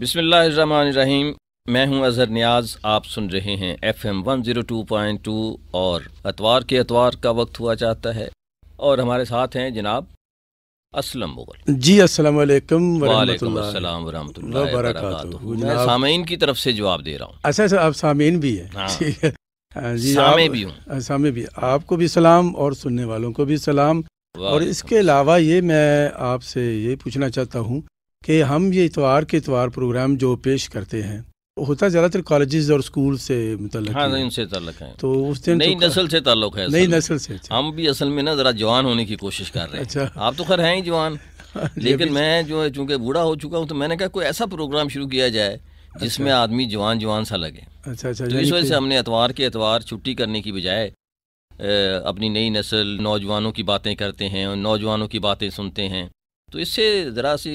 बिसमीम मैं हूं अजहर न्याज आप सुन रहे हैं एफएम 102.2 और अतवार के अतवार का वक्त हुआ चाहता है और हमारे साथ हैं जनाब असलम मुगल जी अस्सलाम सामीन की तरफ से जवाब दे रहा हूँ अच्छा सर अच्छा, आप सामीन भी हैं हाँ।, हाँ जी सामे भी हूँ हाँ, सामे भी आपको भी सलाम और सुनने वालों को भी सलाम और इसके अलावा ये मैं आपसे ये पूछना चाहता हूँ कि हम ये इतवार के इतवार प्रोग्राम जो पेश करते हैं होता ज़्यादातर कॉलेजेस और स्कूल से मतलब हाँ नहीं उनसे ताल्लुक है तो उस दिन नई तो नस्ल से ताल्लुक है नई नस्ल से अच्छा। हम भी असल में ना ज़रा जवान होने की कोशिश कर रहे हैं अच्छा आप तो खैर हैं ही जवान हाँ, लेकिन मैं जो है चूंकि बूढ़ा हो चुका हूँ तो मैंने कहा कोई ऐसा प्रोग्राम शुरू किया जाए जिसमें अच्छा। आदमी जवान जवान सा लगे अच्छा अच्छा तो इस वजह से हमने एतवार के एतवार छुट्टी करने की बजाय अपनी नई नस्ल नौजवानों की बातें करते हैं और नौजवानों की बातें सुनते हैं तो इससे जरा सी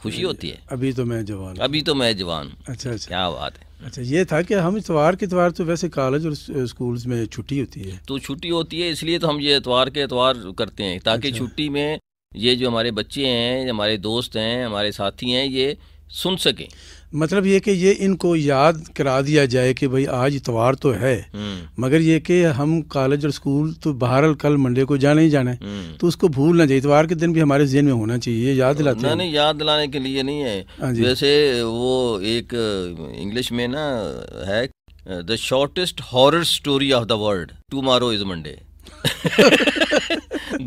खुशी होती है अभी तो मैं जवान अभी तो मैं जवान अच्छा अच्छा क्या बात है अच्छा ये था कि हम इतवार के इतवार तो वैसे कॉलेज और स्कूल्स में छुट्टी होती है तो छुट्टी होती है इसलिए तो हम ये इतवार के इतवार करते हैं ताकि अच्छा। छुट्टी में ये जो हमारे बच्चे हैं हमारे दोस्त हैं हमारे साथी हैं ये सुन सकें मतलब ये कि ये इनको याद करा दिया जाए कि भाई आज इतवार तो है हम्म। मगर ये कि हम कॉलेज और स्कूल तो बाहर कल मंडे को जाना ही जाना है हम्म। तो उसको भूल ना चाहिए इतवार के दिन भी हमारे जेन में होना चाहिए याद तो दिलाते हैं नहीं याद दिलाने के लिए नहीं है हाँ जैसे वो एक इंग्लिश में ना है the shortest horror story of the world tomorrow is Monday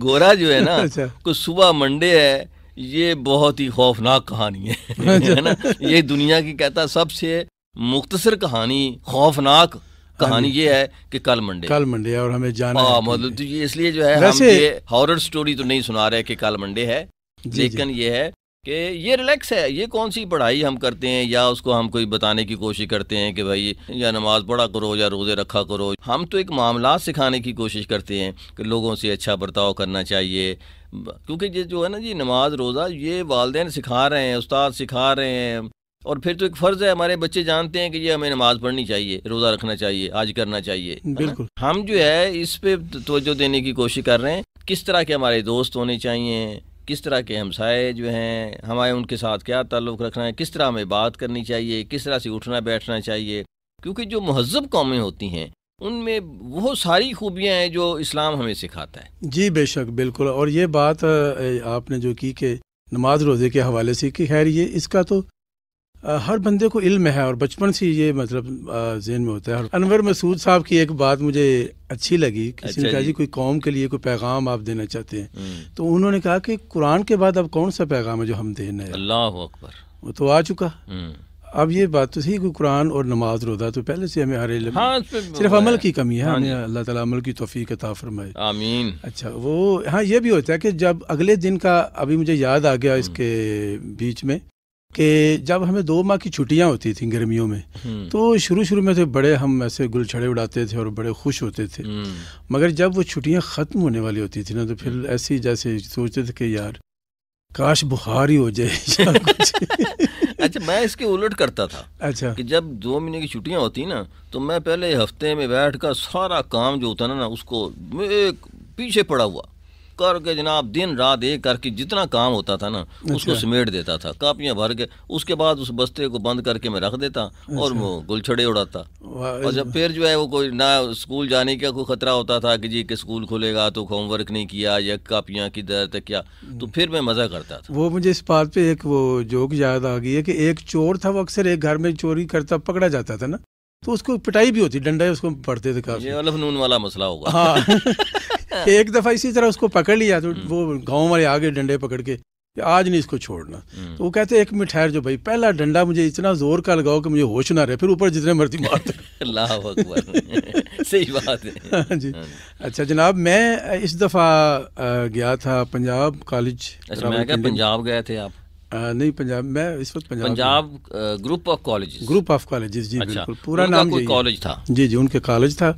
गोरा जो है ना अच्छा। को सुबह मंडे है ये बहुत ही खौफनाक कहानी है अच्छा। है ना ये दुनिया की कहता सबसे मुख्तसर कहानी खौफनाक कहानी हाँ ये है कि कल मंडे कल मंडे और हमें जाना आ, हाँ, मतलब तो ये इसलिए जो है हम ये हॉरर स्टोरी तो नहीं सुना रहे कि कल मंडे है लेकिन ये है कि ये रिलैक्स है ये कौन सी पढ़ाई हम करते हैं या उसको हम कोई बताने की कोशिश करते हैं कि भाई या नमाज पढ़ा करो या रोज़े रखा करो हम तो एक मामला सिखाने की कोशिश करते हैं कि लोगों से अच्छा बर्ताव करना चाहिए क्योंकि ये जो है ना जी नमाज रोज़ा ये वालदेन सिखा रहे हैं उस्ताद सिखा रहे हैं और फिर तो एक फ़र्ज़ है हमारे बच्चे जानते हैं कि ये हमें नमाज़ पढ़नी चाहिए रोज़ा रखना चाहिए आज करना चाहिए बिल्कुल हम जो है इस पर तोज़ो देने की कोशिश कर रहे हैं किस तरह के हमारे दोस्त होने चाहिए किस तरह के हमसाए जो हैं हमारे उनके साथ क्या ताल्लुक़ रखना है किस तरह हमें बात करनी चाहिए किस तरह से उठना बैठना चाहिए क्योंकि जो महजब कौमें होती हैं उनमें वो सारी खूबियाँ हैं जो इस्लाम हमें सिखाता है जी बेशक बिल्कुल और ये बात आपने जो की कि नमाज रोज़े के हवाले से कि खैर ये इसका तो हर बंदे को इल्म है और बचपन से ये मतलब जेन में होता है अनवर मसूद साहब की एक बात मुझे अच्छी लगी किसी अच्छा ने कहा जी कोई कौम के लिए कोई पैगाम आप देना चाहते हैं हम्म। तो उन्होंने कहा कि कुरान के बाद अब कौन सा पैगाम है जो हम देना है अल्लाह अकबर वो तो आ चुका हम्म। अब ये बात तो सही कुरान और नमाज रोदा तो पहले से हमें हर हाँ, सिर्फ अमल की कमी है हाँ हमें अल्लाह ताला अमल की तोफी अता आमीन अच्छा वो हाँ ये भी होता है कि जब अगले दिन का अभी मुझे याद आ गया इसके बीच में कि जब हमें दो माह की छुट्टियां होती थी गर्मियों में हम्म। तो शुरू शुरू में तो बड़े हम ऐसे गुलछड़े उड़ाते थे और बड़े खुश होते थे हम्म। मगर जब वो छुट्टियां ख़त्म होने वाली होती थी ना तो फिर हम्म। ऐसे ही जैसे सोचते थे कि यार काश बुखार ही हो जाए अच्छा मैं इसके उलट करता था अच्छा कि जब दो महीने की छुट्टियां होती ना तो मैं पहले हफ्ते में बैठ कर सारा काम जो होता ना ना उसको एक पीछे पड़ा हुआ करके जनाब दिन रात एक करके जितना काम होता था ना अच्छा। उसको समेट देता था कापियाँ भर के उसके बाद उस बस्ते को बंद करके मैं रख देता अच्छा। और वो गुलछड़े उड़ाता और जब फिर जो है वो कोई ना स्कूल जाने का कोई ख़तरा होता था कि जी कि स्कूल खुलेगा तो होमवर्क नहीं किया या कापियाँ किधर तक क्या तो हम्म। फिर मैं मज़ा करता था वो मुझे इस बात पर एक वो जोक याद आ गई है कि एक चोर था वो अक्सर एक घर में चोरी करता पकड़ा जाता था ना तो उसको पिटाई भी होती डंडा उसको पड़ते थे काफी ये नून वाला मसला होगा हाँ एक दफ़ा इसी तरह उसको पकड़ लिया तो हम्म। वो गाँव वाले आ गए डंडे पकड़ के आज नहीं इसको छोड़ना हम्म। तो वो कहते एक मिनट ठहर जो भाई पहला डंडा मुझे इतना जोर का लगाओ कि मुझे होश ना रहे फिर ऊपर जितने मर्जी मारते सही बात है हाँ हाँ जी अच्छा जनाब मैं इस दफ़ा गया था पंजाब कॉलेज अच्छा मैं पंजाब गए थे आप नहीं पंजाब मैं इस वक्त Punjab Punjab group of college group of college जी अच्छा, बिल्कुल पूरा नाम कोई कॉलेज था जी जी उनके कॉलेज था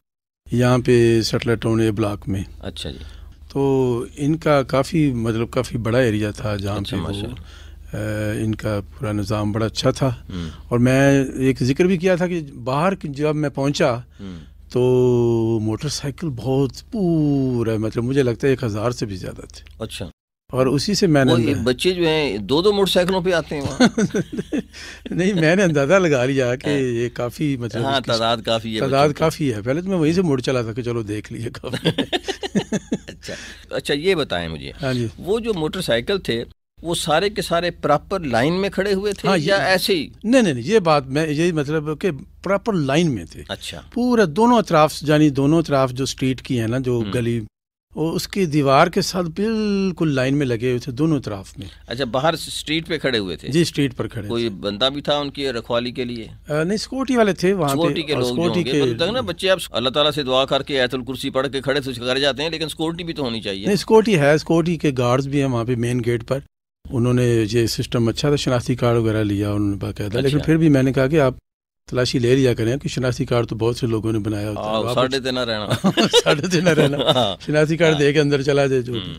यहाँ पे सटलर टाउन ए ब्लॉक में अच्छा जी तो इनका काफ़ी मतलब काफ़ी बड़ा एरिया था जहाँ अच्छा, पे वो इनका पूरा निज़ाम बड़ा अच्छा था हम्म। और मैं एक जिक्र भी किया था कि बाहर जब मैं पहुँचा हम्म। तो मोटरसाइकिल बहुत पूरा मतलब मुझे लगता है एक हज़ार से भी ज़्यादा थे अच्छा और उसी से मैंने वो बच्चे जो हैं दो दो मोटरसाइकिलों पे आते हैं वहाँ नहीं मैंने अंदाज़ा लगा लिया कि हाँ। ये काफ़ी मतलब हाँ तादाद काफ़ी है तादाद काफ़ी है पहले तो मैं वहीं से मुड़ चला था कि चलो देख लीजिए अच्छा अच्छा ये बताएं मुझे हाँ जी वो जो मोटरसाइकिल थे वो सारे के सारे प्रॉपर लाइन में खड़े हुए थे हाँ, या ऐसे ही नहीं नहीं ये बात मैं यही मतलब कि प्रॉपर लाइन में थे अच्छा पूरा दोनों अतराफ यानी दोनों अतराफ जो स्ट्रीट की है ना जो हम्म। गली उसकी दीवार के साथ बिल्कुल लाइन में लगे हुए थे दोनों तरफ में अच्छा बाहर स्ट्रीट पे खड़े हुए थे जी स्ट्रीट पर खड़े कोई बंदा भी था उनकी रखवाली के लिए आ, नहीं सिक्योरिटी वाले थे वहाँ सिक्योरिटी के लोग के, के मतलब तक ना बच्चे आप अल्लाह ताला से दुआ करके ऐतुल कुर्सी पढ़ के खड़े कर जाते हैं लेकिन सिक्योरिटी भी तो होनी चाहिए नहीं सिक्योरिटी है सिक्योरिटी के गार्ड्स भी है वहाँ पे मेन गेट पर उन्होंने ये सिस्टम अच्छा था शनाख्ती कार्ड वगैरह लिया उन्होंने बाकायदा लेकिन अच्छा। फिर भी मैंने कहा कि आप तलाशी ले लिया करें कि शनाख्ती कार्ड तो बहुत से लोगों ने बनाया होता है हाँ, साढ़े तेना रहना साढ़े रहना हाँ। शनाख्ती कार्ड हाँ। दे के अंदर चला जाए जो हम्म।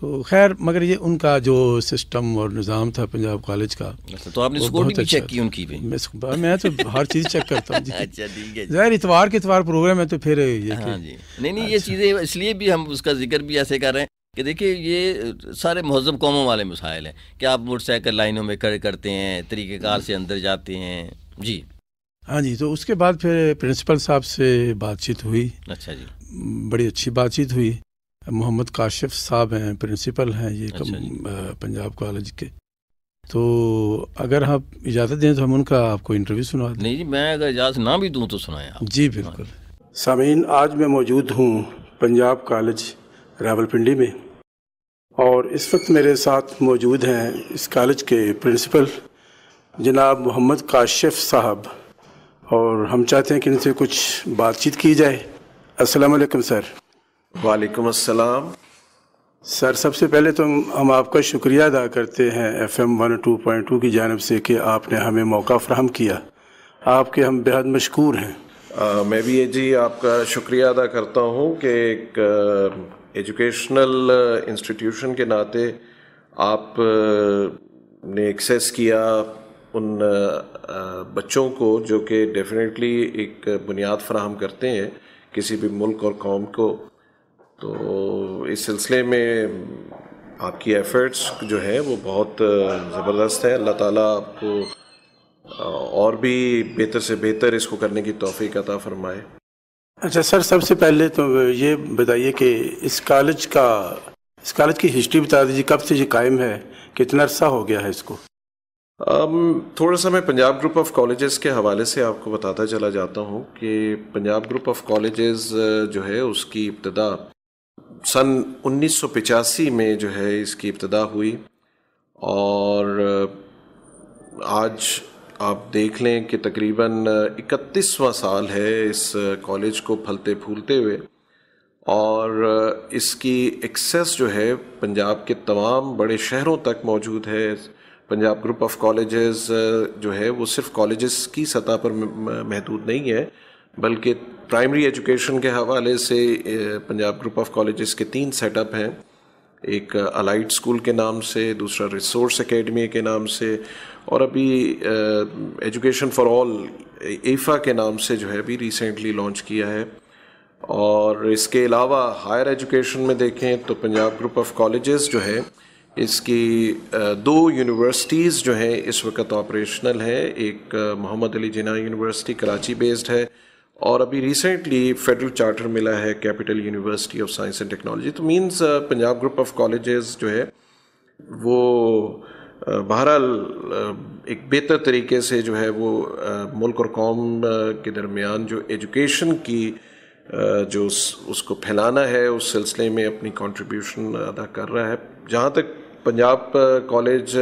तो खैर मगर ये उनका जो सिस्टम और निज़ाम था पंजाब कॉलेज का अच्छा, तो आपने स्कोर भी चेक अच्छा की उनकी भी मैं मैं तो हर चीज़ चेक करता हूँ जहर अच्छा, इतवार के इतवार प्रोग्राम है तो फिर ये हाँ जी नहीं नहीं ये चीज़ें इसलिए भी हम उसका जिक्र भी ऐसे कर रहे हैं कि देखिए ये सारे महजब कौमों वाले मसाइल हैं क्या आप मोटरसाइकिल लाइनों में खड़े करते हैं तरीक़ेकार से अंदर जाते हैं जी हाँ जी तो उसके बाद फिर प्रिंसिपल साहब से बातचीत हुई अच्छा जी बड़ी अच्छी बातचीत हुई मोहम्मद काशिफ साहब हैं प्रिंसिपल हैं ये अच्छा पंजाब कॉलेज के तो अगर आप इजाज़त दें तो हम उनका आपको इंटरव्यू सुना दें नहीं जी मैं अगर इजाज़त ना भी दूं तो सुनाए जी बिल्कुल सामीन आज मैं मौजूद हूँ पंजाब कॉलेज रावलपिंडी में और इस वक्त मेरे साथ मौजूद हैं इस कॉलेज के प्रिंसिपल जनाब मोहम्मद काशिफ साहब और हम चाहते हैं कि इनसे कुछ बातचीत की जाए असलकम सर वालेकुम अस्सलाम सर सबसे पहले तो हम आपका शुक्रिया अदा करते हैं F M one two point two की जानब से कि आपने हमें मौका फ्राहम किया आपके हम बेहद मशहूर हैं आ, मैं भी ये जी आपका शुक्रिया अदा करता हूँ कि एक एजुकेशनल इंस्टीट्यूशन के नाते आप ने एक्सेस किया उन बच्चों को जो कि डेफिनेटली एक बुनियाद फ्राहम करते हैं किसी भी मुल्क और कौम को तो इस सिलसिले में आपकी एफ़र्ट्स जो है वो बहुत ज़बरदस्त है अल्लाह ताला आपको और भी बेहतर से बेहतर इसको करने की तोफ़ी अता फरमाए अच्छा सर सबसे पहले तो ये बताइए कि इस कॉलेज का इस कॉलेज की हिस्ट्री बता दीजिए कब से ये कायम है कितना अरसा हो गया है इसको Um, थोड़ा सा मैं पंजाब ग्रुप ऑफ कॉलेजेस के हवाले से आपको बताता चला जाता हूँ कि Punjab group of colleges uh, जो है उसकी इब्तदा सन 1985 में जो है इसकी इब्तदा हुई और uh, आज आप देख लें कि तकरीबन इकतीसवां साल है इस कॉलेज को फलते फूलते हुए और uh, इसकी एक्सेस जो है पंजाब के तमाम बड़े शहरों तक मौजूद है पंजाब ग्रुप ऑफ कॉलेजेस जो है वो सिर्फ कॉलेजेस की सतह पर महदूद नहीं है बल्कि प्राइमरी एजुकेशन के हवाले से पंजाब ग्रुप ऑफ कॉलेजेस के तीन सेटअप हैं एक अलाइट स्कूल के नाम से दूसरा रिसोर्स एकेडमी के नाम से और अभी एजुकेशन फॉर ऑल एफा के नाम से जो है अभी रिसेंटली लॉन्च किया है और इसके अलावा हायर एजुकेशन में देखें तो पंजाब ग्रुप ऑफ कॉलेजेस जो है इसकी दो यूनिवर्सिटीज़ जो हैं इस वक्त ऑपरेशनल है एक मोहम्मद अली जिना यूनिवर्सिटी कराची बेस्ड है और अभी रिसेंटली फेडरल चार्टर मिला है capital university of science and technology तो means Punjab group of colleges जो है वो बहरहाल एक बेहतर तरीके से जो है वो मुल्क और कौम के दरमियान जो एजुकेशन की जो उस, उसको फैलाना है उस सिलसिले में अपनी कंट्रीब्यूशन अदा कर रहा है जहाँ तक पंजाब कॉलेज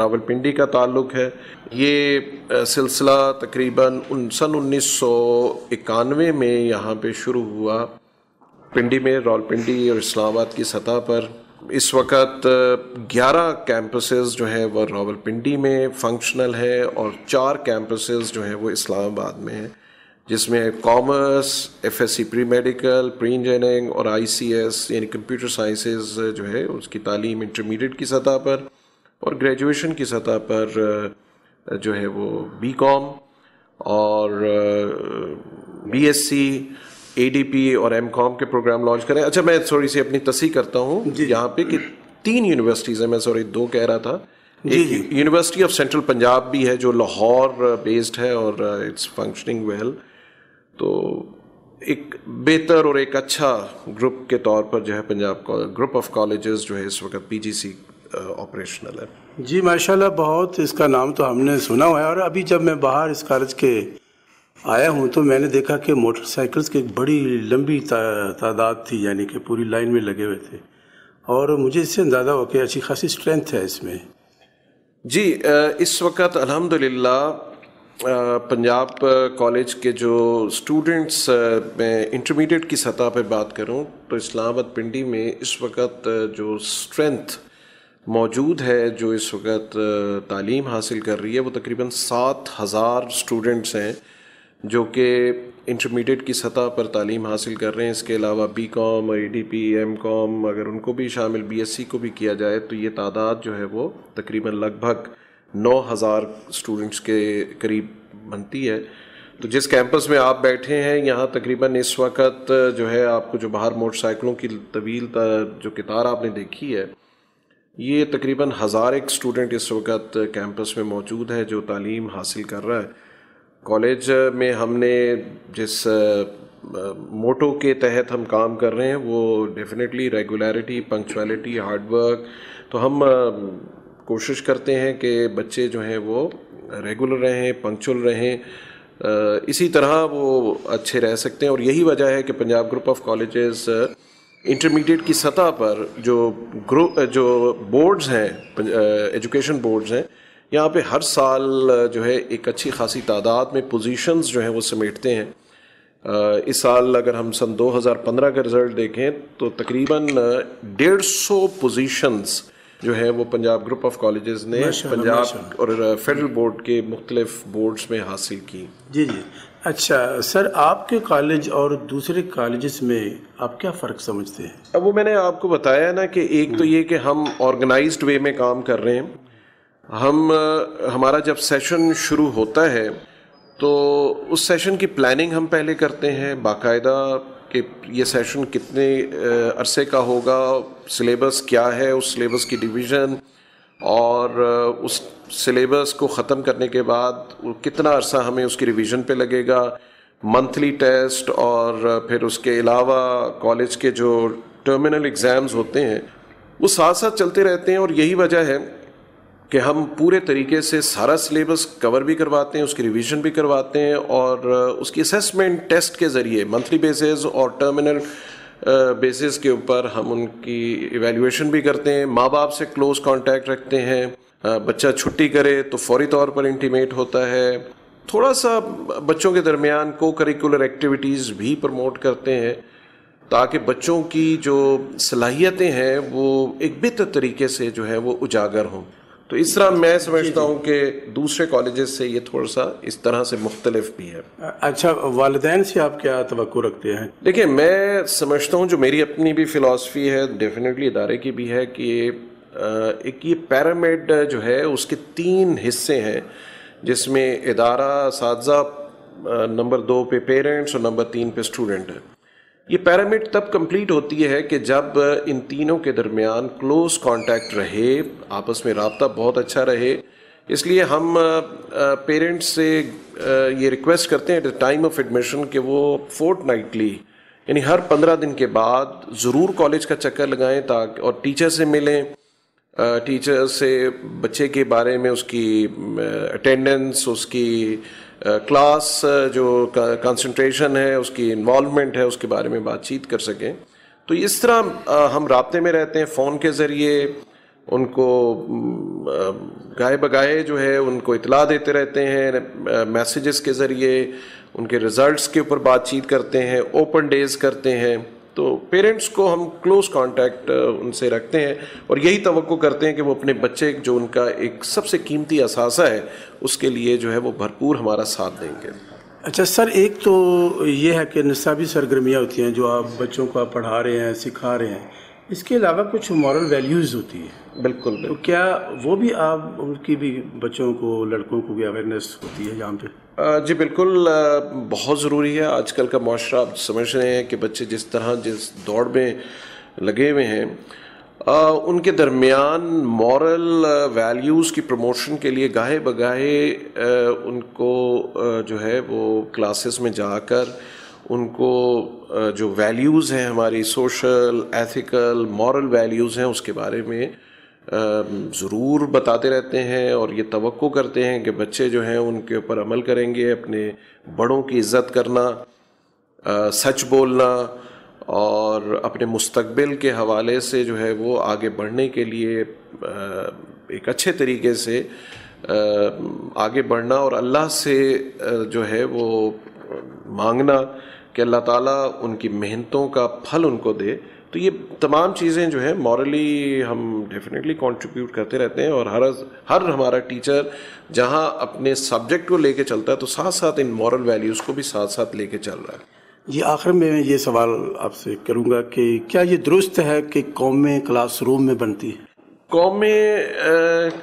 रावलपिंडी का ताल्लुक है ये सिलसिला तकरीबन उन सन उन्नीस में यहाँ पे शुरू हुआ पिंडी में रावलपिंडी और इस्लामाबाद की सतह पर इस वक्त 11 कैंपसेस जो हैं वह रावलपिंडी में फंक्शनल है और चार कैंपसेस जो हैं वो इस्लामाबाद में हैं जिसमें commerce FSC pre medical pre engineering और आईसीएस यानी कंप्यूटर साइंसेस जो है उसकी तालीम इंटरमीडिएट की सतह पर और ग्रेजुएशन की सतह पर जो है वो बी कॉम और B S C A D P और एम कॉम के प्रोग्राम लॉन्च करें अच्छा मैं थोड़ी सी अपनी तसी करता हूँ यहाँ पे कि तीन यूनिवर्सिटीज़ हैं मैं सॉरी दो कह रहा था एक यूनिवर्सिटी ऑफ सेंट्रल पंजाब भी है जो लाहौर बेस्ड है और इट्स फंक्शनिंग वेल तो एक बेहतर और एक अच्छा ग्रुप के तौर पर जो है पंजाब ग्रुप ऑफ कॉलेजेस जो है इस वक्त पीजीसी ऑपरेशनल है जी माशाल्लाह बहुत इसका नाम तो हमने सुना हुआ है और अभी जब मैं बाहर इस कॉलेज के आया हूँ तो मैंने देखा कि मोटरसाइकिल्स की एक बड़ी लंबी तादाद थी यानी कि पूरी लाइन में लगे हुए थे और मुझे इससे अंदाज़ा हुआ कि अच्छी खासी स्ट्रेंथ है इसमें जी इस वक्त अलहमदिल्ला पंजाब कॉलेज के जो स्टूडेंट्स मैं इंटरमीडिएट की सतह पे बात करूं तो इस्लामाबाद पिंडी में इस वक्त जो स्ट्रेंथ मौजूद है जो इस वक्त तालीम हासिल कर रही है वो तकरीबन सात हज़ार स्टूडेंट्स हैं जो कि इंटरमीडिएट की सतह पर तालीम हासिल कर रहे हैं इसके अलावा B com A D P M com अगर उनको भी शामिल बी एस सी को भी किया जाए तो ये तादाद जो है वो तकरीबन लगभग नौ हज़ार स्टूडेंट्स के करीब बनती है तो जिस कैंपस में आप बैठे हैं यहाँ तकरीबन इस वक्त जो है आपको जो बाहर मोटरसाइकिलों की तवील जो कितार आपने देखी है ये तकरीबन हज़ार एक स्टूडेंट इस वक्त कैंपस में मौजूद है जो तालीम हासिल कर रहा है कॉलेज में हमने जिस मोटो के तहत हम काम कर रहे हैं वो डेफिनेटली रेगुलरिटी पंक्चुअलिटी हार्डवर्क तो हम कोशिश करते हैं कि बच्चे जो हैं वो रेगुलर रहें पंक्चुअल रहें इसी तरह वो अच्छे रह सकते हैं और यही वजह है कि Punjab group of colleges intermediate की सतह पर जो ग्रुप जो बोर्ड्स हैं एजुकेशन बोर्ड्स हैं यहाँ पे हर साल जो है एक अच्छी खासी तादाद में पोजीशंस जो हैं वो समेटते हैं इस साल अगर हम सन 2015 का रिज़ल्ट देखें तो तकरीबन डेढ़ सौ पोजीशंस जो है वो पंजाब ग्रुप ऑफ कॉलेज ने पंजाब और फेडरल बोर्ड के मुख्तलिफ बोर्ड्स में हासिल की जी जी अच्छा सर आपके कॉलेज और दूसरे कॉलेज में आप क्या फ़र्क समझते हैं अब वो मैंने आपको बताया ना कि एक तो हम्म। ये कि हम ऑर्गेनाइज्ड वे में काम कर रहे हैं हम हमारा जब सेशन शुरू होता है तो उस सेशन की प्लानिंग हम पहले करते हैं बाकायदा कि ये सेशन कितने अरसे का होगा सिलेबस क्या है उस सिलेबस की डिवीज़न और उस सिलेबस को ख़त्म करने के बाद कितना अरसा हमें उसकी रिवीजन पे लगेगा मंथली टेस्ट और फिर उसके अलावा कॉलेज के जो टर्मिनल एग्ज़ाम्स होते हैं वो साथ साथ चलते रहते हैं और यही वजह है कि हम पूरे तरीके से सारा सिलेबस कवर भी करवाते हैं उसकी रिवीजन भी करवाते हैं और उसकी असेसमेंट टेस्ट के ज़रिए मंथली बेसिस और टर्मिनल बेसिस के ऊपर हम उनकी एवेल्यूशन भी करते हैं माँ बाप से क्लोज कांटेक्ट रखते हैं बच्चा छुट्टी करे तो फौरी तौर पर इंटीमेट होता है थोड़ा सा बच्चों के दरमियान को करिकुलर एक्टिविटीज़ भी प्रमोट करते हैं ताकि बच्चों की जो सलाहियतें हैं वो एक बेहतर तरीके से जो है वो उजागर हों तो इस तरह मैं समझता हूँ कि दूसरे कॉलेजेस से ये थोड़ा सा इस तरह से मुख्तलिफ भी है अच्छा वालदे से आप क्या तो रखते हैं देखिए मैं समझता हूँ जो मेरी अपनी भी फ़िलासफ़ी है डेफिनेटली इदारे की भी है कि एक ये पैरामिड जो है उसके तीन हिस्से हैं जिसमें इदारा साजा नंबर दो पे पेरेंट्स और नंबर तीन पे स्टूडेंट है ये पैरामिड तब कंप्लीट होती है कि जब इन तीनों के दरमियान क्लोज कांटेक्ट रहे आपस में रबता बहुत अच्छा रहे इसलिए हम पेरेंट्स से ये रिक्वेस्ट करते हैं at the time of admission कि वो फोर्थ नाइटली यानी हर पंद्रह दिन के बाद ज़रूर कॉलेज का चक्कर लगाएं ताकि और टीचर से मिलें टीचर से बच्चे के बारे में उसकी अटेंडेंस उसकी क्लास जो कंसंट्रेशन है उसकी इन्वॉलमेंट है उसके बारे में बातचीत कर सकें तो इस तरह हम रबते में रहते हैं फ़ोन के ज़रिए उनको गाय बगाए जो है उनको इतला देते रहते हैं मैसेजेस के ज़रिए उनके रिज़ल्ट्स के ऊपर बातचीत करते हैं ओपन डेज करते हैं तो पेरेंट्स को हम क्लोज कांटेक्ट उनसे रखते हैं और यही तो करते हैं कि वो अपने बच्चे जो उनका एक सबसे कीमती असासा है उसके लिए जो है वो भरपूर हमारा साथ देंगे अच्छा सर एक तो ये है कि निसाबी सरगर्मियाँ होती हैं जो आप बच्चों को आप पढ़ा रहे हैं सिखा रहे हैं इसके अलावा कुछ मॉरल वैल्यूज़ होती है बिल्कुल तो क्या वो भी आप उनकी भी बच्चों को लड़कों को भी अवेयरनेस होती है यहाँ पे जी बिल्कुल बहुत ज़रूरी है आजकल का माशरा आप समझ रहे हैं कि बच्चे जिस तरह जिस दौड़ में लगे हुए हैं उनके दरमियान मॉरल वैल्यूज़ की प्रमोशन के लिए गाहे बगाहे उनको जो है वो क्लासेस में जाकर उनको जो वैल्यूज़ हैं हमारी सोशल एथिकल मॉरल वैल्यूज़ हैं उसके बारे में ज़रूर बताते रहते हैं और ये तो करते हैं कि बच्चे जो हैं उनके ऊपर अमल करेंगे अपने बड़ों की इज़्ज़त करना सच बोलना और अपने मुस्तबिल के हवाले से जो है वो आगे बढ़ने के लिए एक अच्छे तरीके से आगे बढ़ना और अल्लाह से जो है वो मांगना कि अल्लाह ताला उनकी मेहनतों का फल उनको दे तो ये तमाम चीज़ें जो है मॉरली हम डेफिनेटली कंट्रीब्यूट करते रहते हैं और हर हर हमारा टीचर जहाँ अपने सब्जेक्ट को लेके चलता है तो साथ साथ इन मॉरल वैल्यूज़ को भी साथ साथ लेके चल रहा है जी आखिर में मैं ये सवाल आपसे करूँगा कि क्या ये दुरुस्त है कि कौमें रूम में बनती है कौमें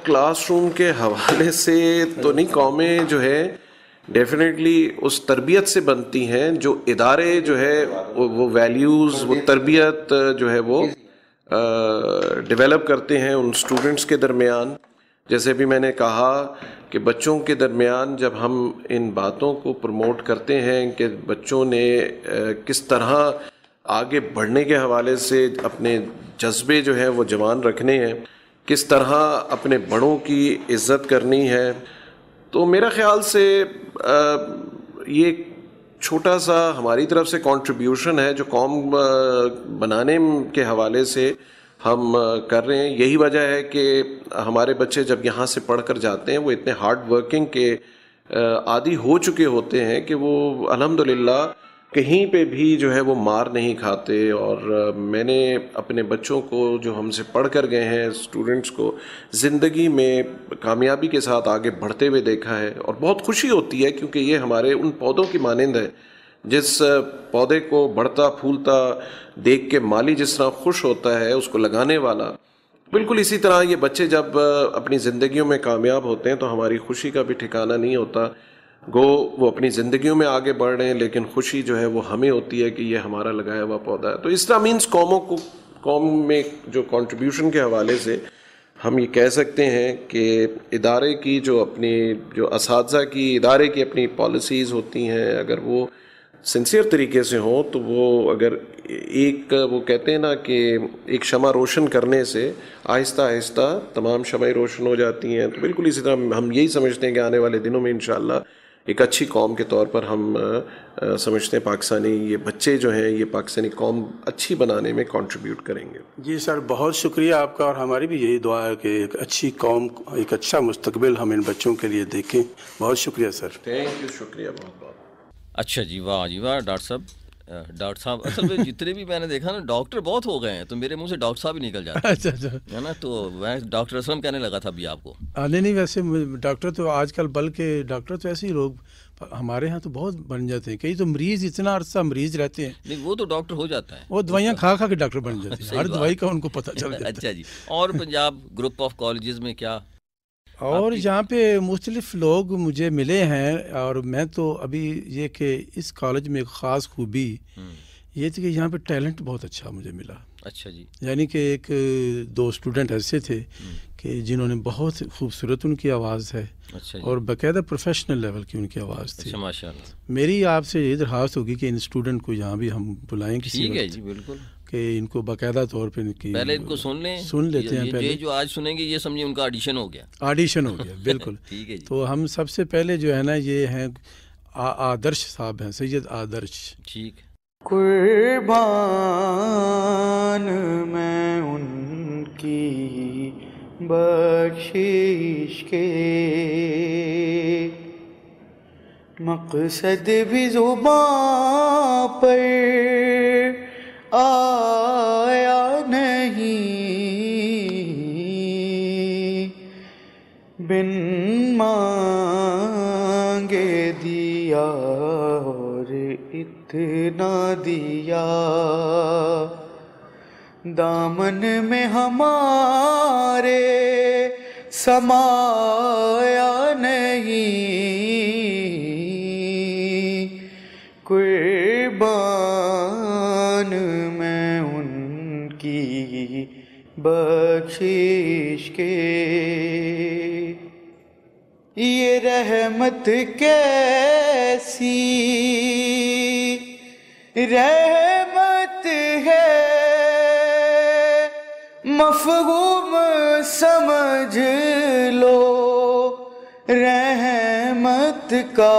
क्लासरूम के हवाले से तो नहीं कौमें जो है डेफिनेटली उस तरबियत से बनती हैं जो इदारे जो है वो वैल्यूज़ वो तरबियत जो है वो डेवलप करते हैं उन स्टूडेंट्स के दरमियान जैसे भी मैंने कहा कि बच्चों के दरमियान जब हम इन बातों को प्रमोट करते हैं कि बच्चों ने किस तरह आगे बढ़ने के हवाले से अपने जज्बे जो हैं वो जवान रखने हैं किस तरह अपने बड़ों की इज़्ज़त करनी है तो मेरा ख्याल से ये छोटा सा हमारी तरफ से कंट्रीब्यूशन है जो कॉम बनाने के हवाले से हम कर रहे हैं यही वजह है कि हमारे बच्चे जब यहाँ से पढ़ कर जाते हैं वो इतने हार्ड वर्किंग के आदि हो चुके होते हैं कि वो अलहमदिल्ला कहीं पे भी जो है वो मार नहीं खाते और मैंने अपने बच्चों को जो हमसे पढ़ कर गए हैं स्टूडेंट्स को ज़िंदगी में कामयाबी के साथ आगे बढ़ते हुए देखा है और बहुत खुशी होती है क्योंकि ये हमारे उन पौधों की मानंद है जिस पौधे को बढ़ता फूलता देख के माली जिस तरह खुश होता है उसको लगाने वाला बिल्कुल इसी तरह ये बच्चे जब अपनी ज़िंदगियों में कामयाब होते हैं तो हमारी खुशी का भी ठिकाना नहीं होता गो वो अपनी ज़िंदगियों में आगे बढ़ रहे हैं लेकिन खुशी जो है वो हमें होती है कि ये हमारा लगाया हुआ पौधा है तो तरह मीन्स कौमों को कौम में जो कंट्रीब्यूशन के हवाले से हम ये कह सकते हैं कि इदारे की जो अपनी जो इस की इदारे की अपनी पॉलिसीज़ होती हैं अगर वो सिंसियर तरीके से हों तो वो अगर एक वो कहते हैं ना कि एक शमा रोशन करने से आहिस्ता आहिस्ता तमाम शमाएँ रोशन हो जाती हैं तो बिल्कुल इसी तरह हम यही समझते हैं कि आने वाले दिनों में इन एक अच्छी कौम के तौर पर हम आ, समझते हैं पाकिस्तानी ये बच्चे जो हैं ये पाकिस्तानी कौम अच्छी बनाने में कंट्रीब्यूट करेंगे जी सर बहुत शुक्रिया आपका और हमारी भी यही दुआ है कि एक अच्छी कौम एक अच्छा मुस्तबिल हम इन बच्चों के लिए देखें बहुत शुक्रिया सर थैंक यू शुक्रिया बहुत बहुत अच्छा जी वाह जी वाह डॉक्टर साहब डॉक्टर साहब असल में जितने भी मैंने देखा ना डॉक्टर बहुत हो गए हैं तो मेरे मुंह से डॉक्टर साहब ही निकल जाते अच्छा अच्छा है ना तो मैं डॉक्टर असलम कहने लगा था अभी आपको नहीं नहीं वैसे डॉक्टर तो आजकल बल्कि डॉक्टर तो ऐसे ही लोग हमारे यहाँ तो बहुत बन जाते हैं कई तो मरीज इतना अरसा मरीज रहते हैं नहीं वो तो डॉक्टर हो जाता है वो दवाइयाँ खा खा के डॉक्टर बन जाते हैं हर दवाई का उनको पता चल अच्छा जाता है अच्छा जी और पंजाब ग्रुप ऑफ कॉलेज में क्या और यहाँ पे मुख्तलिफ लोग मुझे मिले हैं और मैं तो अभी ये कि इस कॉलेज में एक ख़ास खूबी हम्म। ये थी कि यहाँ पे टैलेंट बहुत अच्छा मुझे मिला अच्छा जी यानी कि एक दो स्टूडेंट ऐसे थे हम्म। कि जिन्होंने बहुत खूबसूरत उनकी आवाज़ है अच्छा और बाकायदा प्रोफेशनल लेवल की उनकी आवाज़ थी अच्छा, मेरी आपसे ये दरख्वास्त होगी कि इन स्टूडेंट को यहाँ भी हम बुलाएं किसी ठीक है जी बिल्कुल कि इनको बाकायदा तौर पर इनकी पहले इनको सुन लें सुन लेते ये, हैं पहले जो आज सुनेंगे ये समझे उनका ऑडिशन हो गया ऑडिशन हो गया बिल्कुल ठीक है तो हम सबसे पहले जो है ना ये हैं आदर्श साहब हैं सैयद आदर्श ठीक कुर्बान मैं उनकी बख्शीश के मकसद भी जुबा पर आया नहीं बिन मांगे दिया और इतना दिया दामन में हमारे समाया नहीं कुर्बान बख्शीश के ये रहमत कैसी रहमत है मफहूम समझ लो रहमत का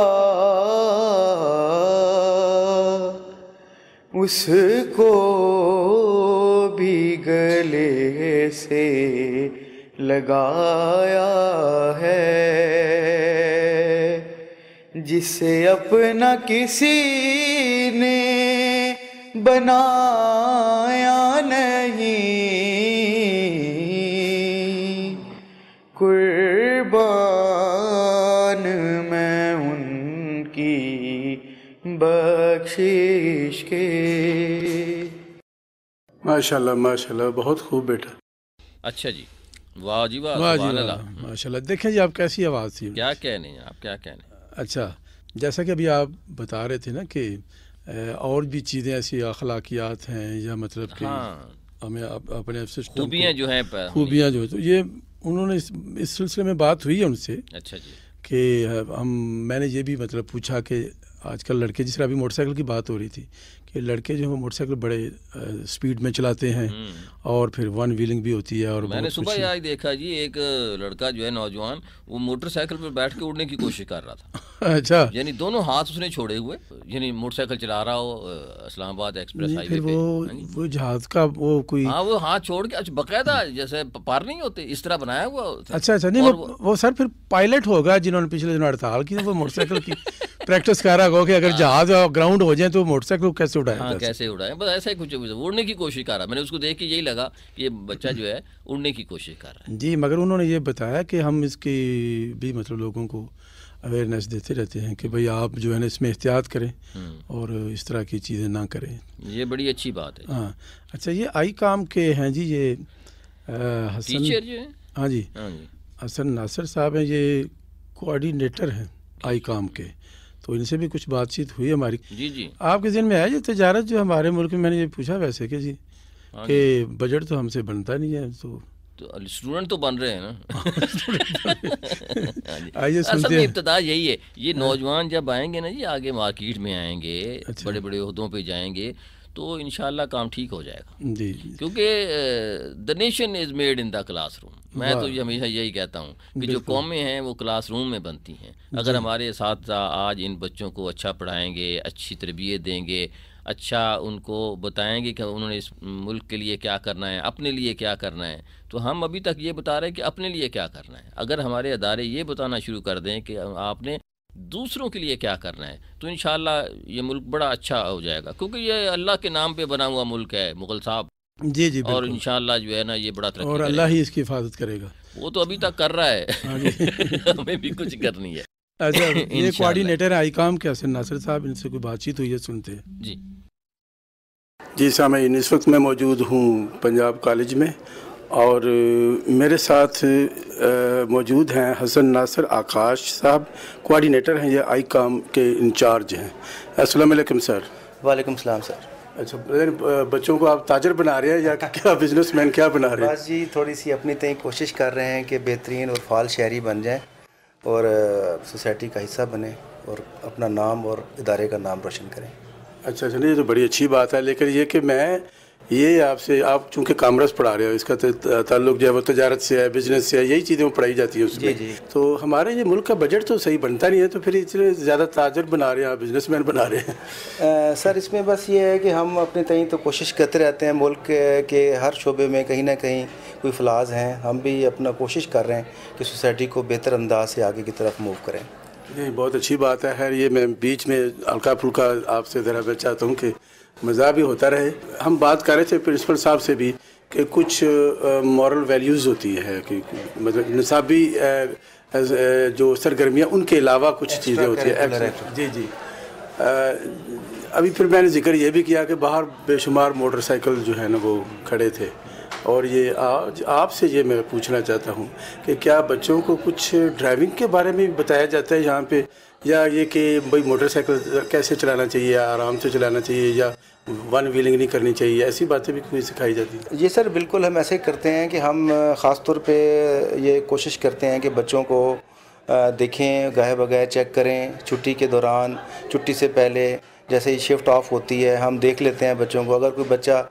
उसको गले से लगाया है जिसे अपना किसी ने बनाया नहीं माशाल्लाह माशाल्लाह बहुत खूब बेटा अच्छा जी वाह जी वाह वाह जी माशाल्लाह देखें जी आप कैसी आवाज़ थी क्या कहने आप क्या कहने अच्छा जैसा कि अभी आप बता रहे थे ना कि और भी चीज़ें ऐसी अखलाकियात हैं या मतलब कि हाँ। हमें अपने खूबियाँ जो हैं खूबियाँ जो है तो ये उन्होंने इस, सिलसिले में बात हुई है उनसे अच्छा जी कि हम मैंने ये भी मतलब पूछा कि आजकल लड़के जिस तरह अभी मोटरसाइकिल की बात हो रही थी कि लड़के जो है मोटरसाइकिल बड़े आ, स्पीड में चलाते हैं हम्म। और फिर वन व्हीलिंग भी होती है और मैंने सुबह आज देखा जी एक लड़का जो है नौजवान वो मोटरसाइकिल पर बैठ के उड़ने की कोशिश कर रहा था अच्छा यानी दोनों हाथ उसने छोड़े हुए यानी मोटरसाइकिल चला रहा हो इस्लामाबाद एक्सप्रेस हाईवे वो हाँ वो जहाज का वो कोई हाँ वो हाथ छोड़ के अच्छा बकायदा जैसे पार नहीं होते इस तरह बनाया हुआ अच्छा अच्छा नहीं वो सर फिर पायलट होगा जिन्होंने पिछले दिनों हड़ताल की तो वो मोटरसाइकिल की प्रैक्टिस कर रहा होगा कि अगर हाँ। जहाज ग्राउंड हो जाए तो मोटरसाइकिल कैसे कैसे उड़ाया हाँ कैसे उड़ाया बस ऐसा ही कुछ उड़ने की कोशिश कर रहा मैंने उसको देख के यही लगा कि ये बच्चा जो है उड़ने की कोशिश कर रहा है जी मगर उन्होंने ये बताया कि हम इसकी भी मतलब लोगों को अवेयरनेस देते रहते हैं कि भाई आप जो है ना इसमें एहतियात करें हम्म। और इस तरह की चीज़ें ना करें ये बड़ी अच्छी बात है हाँ अच्छा ये आई काम के हैं जी ये हसन हाँ, हाँ जी हसन नासिर साहब हैं ये कोऑर्डिनेटर हैं आई काम के तो इनसे भी कुछ बातचीत हुई हमारी जी जी आपके दिन में है ये तजारत जो हमारे मुल्क में मैंने ये पूछा वैसे कि जी हाँ के बजट तो हमसे बनता नहीं है तो तो स्टूडेंट तो बन रहे हैं ना हाँ आइए सुनते हैं इब्तदा यही है ये हाँ। नौजवान जब आएंगे ना जी आगे मार्केट में आएंगे अच्छा। बड़े बड़े उहदों पे जाएंगे तो इन काम ठीक हो जाएगा क्योंकि the nation is made in the classroom मैं तो हमेशा यही कहता हूँ कि जो कौमें हैं वो क्लास रूम में बनती हैं अगर हमारे साथ आज इन बच्चों को अच्छा पढ़ाएंगे अच्छी तरबियत देंगे अच्छा उनको बताएंगे कि उन्होंने इस मुल्क के लिए क्या करना है अपने लिए क्या करना है तो हम अभी तक ये बता रहे हैं कि अपने लिए क्या करना है अगर हमारे अदारे ये बताना शुरू कर दें कि आपने दूसरों के लिए क्या करना है तो इन ये मुल्क बड़ा अच्छा हो जाएगा क्योंकि ये अल्लाह के नाम पे बना हुआ मुल्क है मुगल साहब जी जी और इन जो है ना ये बड़ा और अल्लाह ही इसकी हिफाजत करेगा वो तो अभी तक कर रहा है हाँ हमें भी कुछ करनी है अच्छा ये कोऑर्डिनेटर आईकाम के हसन नासिर साहब इनसे कोई बातचीत हुई है सुनते हैं जी जी साहब मैं इस वक्त मैं मौजूद हूँ पंजाब कॉलेज में और मेरे साथ मौजूद हैं हसन नासर आकाश साहब कोऑर्डिनेटर हैं या आई काम के इंचार्ज हैं असलम सर वालेकुम सलाम सर अच्छा बच्चों को आप ताजर बना रहे हैं या क्या बिजनेसमैन क्या बना रहे हैं बस जी थोड़ी सी अपनी तय कोशिश कर रहे हैं कि बेहतरीन और फाल शहरी बन जाएं और सोसाइटी का हिस्सा बने और अपना नाम और इदारे का नाम रोशन करें अच्छा अच्छा नहीं ये तो बड़ी अच्छी बात है लेकिन ये कि मैं ये आपसे आप चूंकि कामर्स पढ़ा रहे हो इसका तो, ताल्लुक जो है वो तजारत से है बिजनेस से है यही चीज़ें पढ़ाई जाती है उसमें जी जी। तो हमारे ये मुल्क का बजट तो सही बनता नहीं है तो फिर इसलिए ज़्यादा ताजर बना रहे हैं आप मैन बना रहे हैं सर इसमें बस ये है कि हम अपने तय तो कोशिश करते रहते हैं मुल्क के हर शोबे में कहीं ना कहीं कोई फलाज हैं हम भी अपना कोशिश कर रहे हैं कि सोसाइटी को बेहतर अंदाज से आगे की तरफ मूव करें नहीं बहुत अच्छी बात है खैर ये मैं बीच में हल्का फुल्का आपसे ज़रा मैं चाहता हूँ कि मज़ा भी होता रहे हम बात कर रहे थे प्रिंसिपल साहब से भी कि कुछ मॉरल वैल्यूज़ होती है कि मतलब नसाबी जो सरगर्मियाँ उनके अलावा कुछ चीज़ें होती है जी जी अभी फिर मैंने जिक्र ये भी किया कि बाहर बेशुमार मोटरसाइकिल जो है ना वो खड़े थे और ये आज आपसे ये मैं पूछना चाहता हूँ कि क्या बच्चों को कुछ ड्राइविंग के बारे में बताया जाता है यहाँ पे या ये कि भाई मोटरसाइकिल कैसे चलाना चाहिए आराम से चलाना चाहिए या वन व्हीलिंग नहीं करनी चाहिए ऐसी बातें भी कोई सिखाई जाती हैं ये सर बिल्कुल हम ऐसे करते हैं कि हम ख़ास तौर पर ये कोशिश करते हैं कि बच्चों को देखें गाय बगाह चेक करें छुट्टी के दौरान छुट्टी से पहले जैसे ही शिफ्ट ऑफ होती है हम देख लेते हैं बच्चों को अगर कोई बच्चा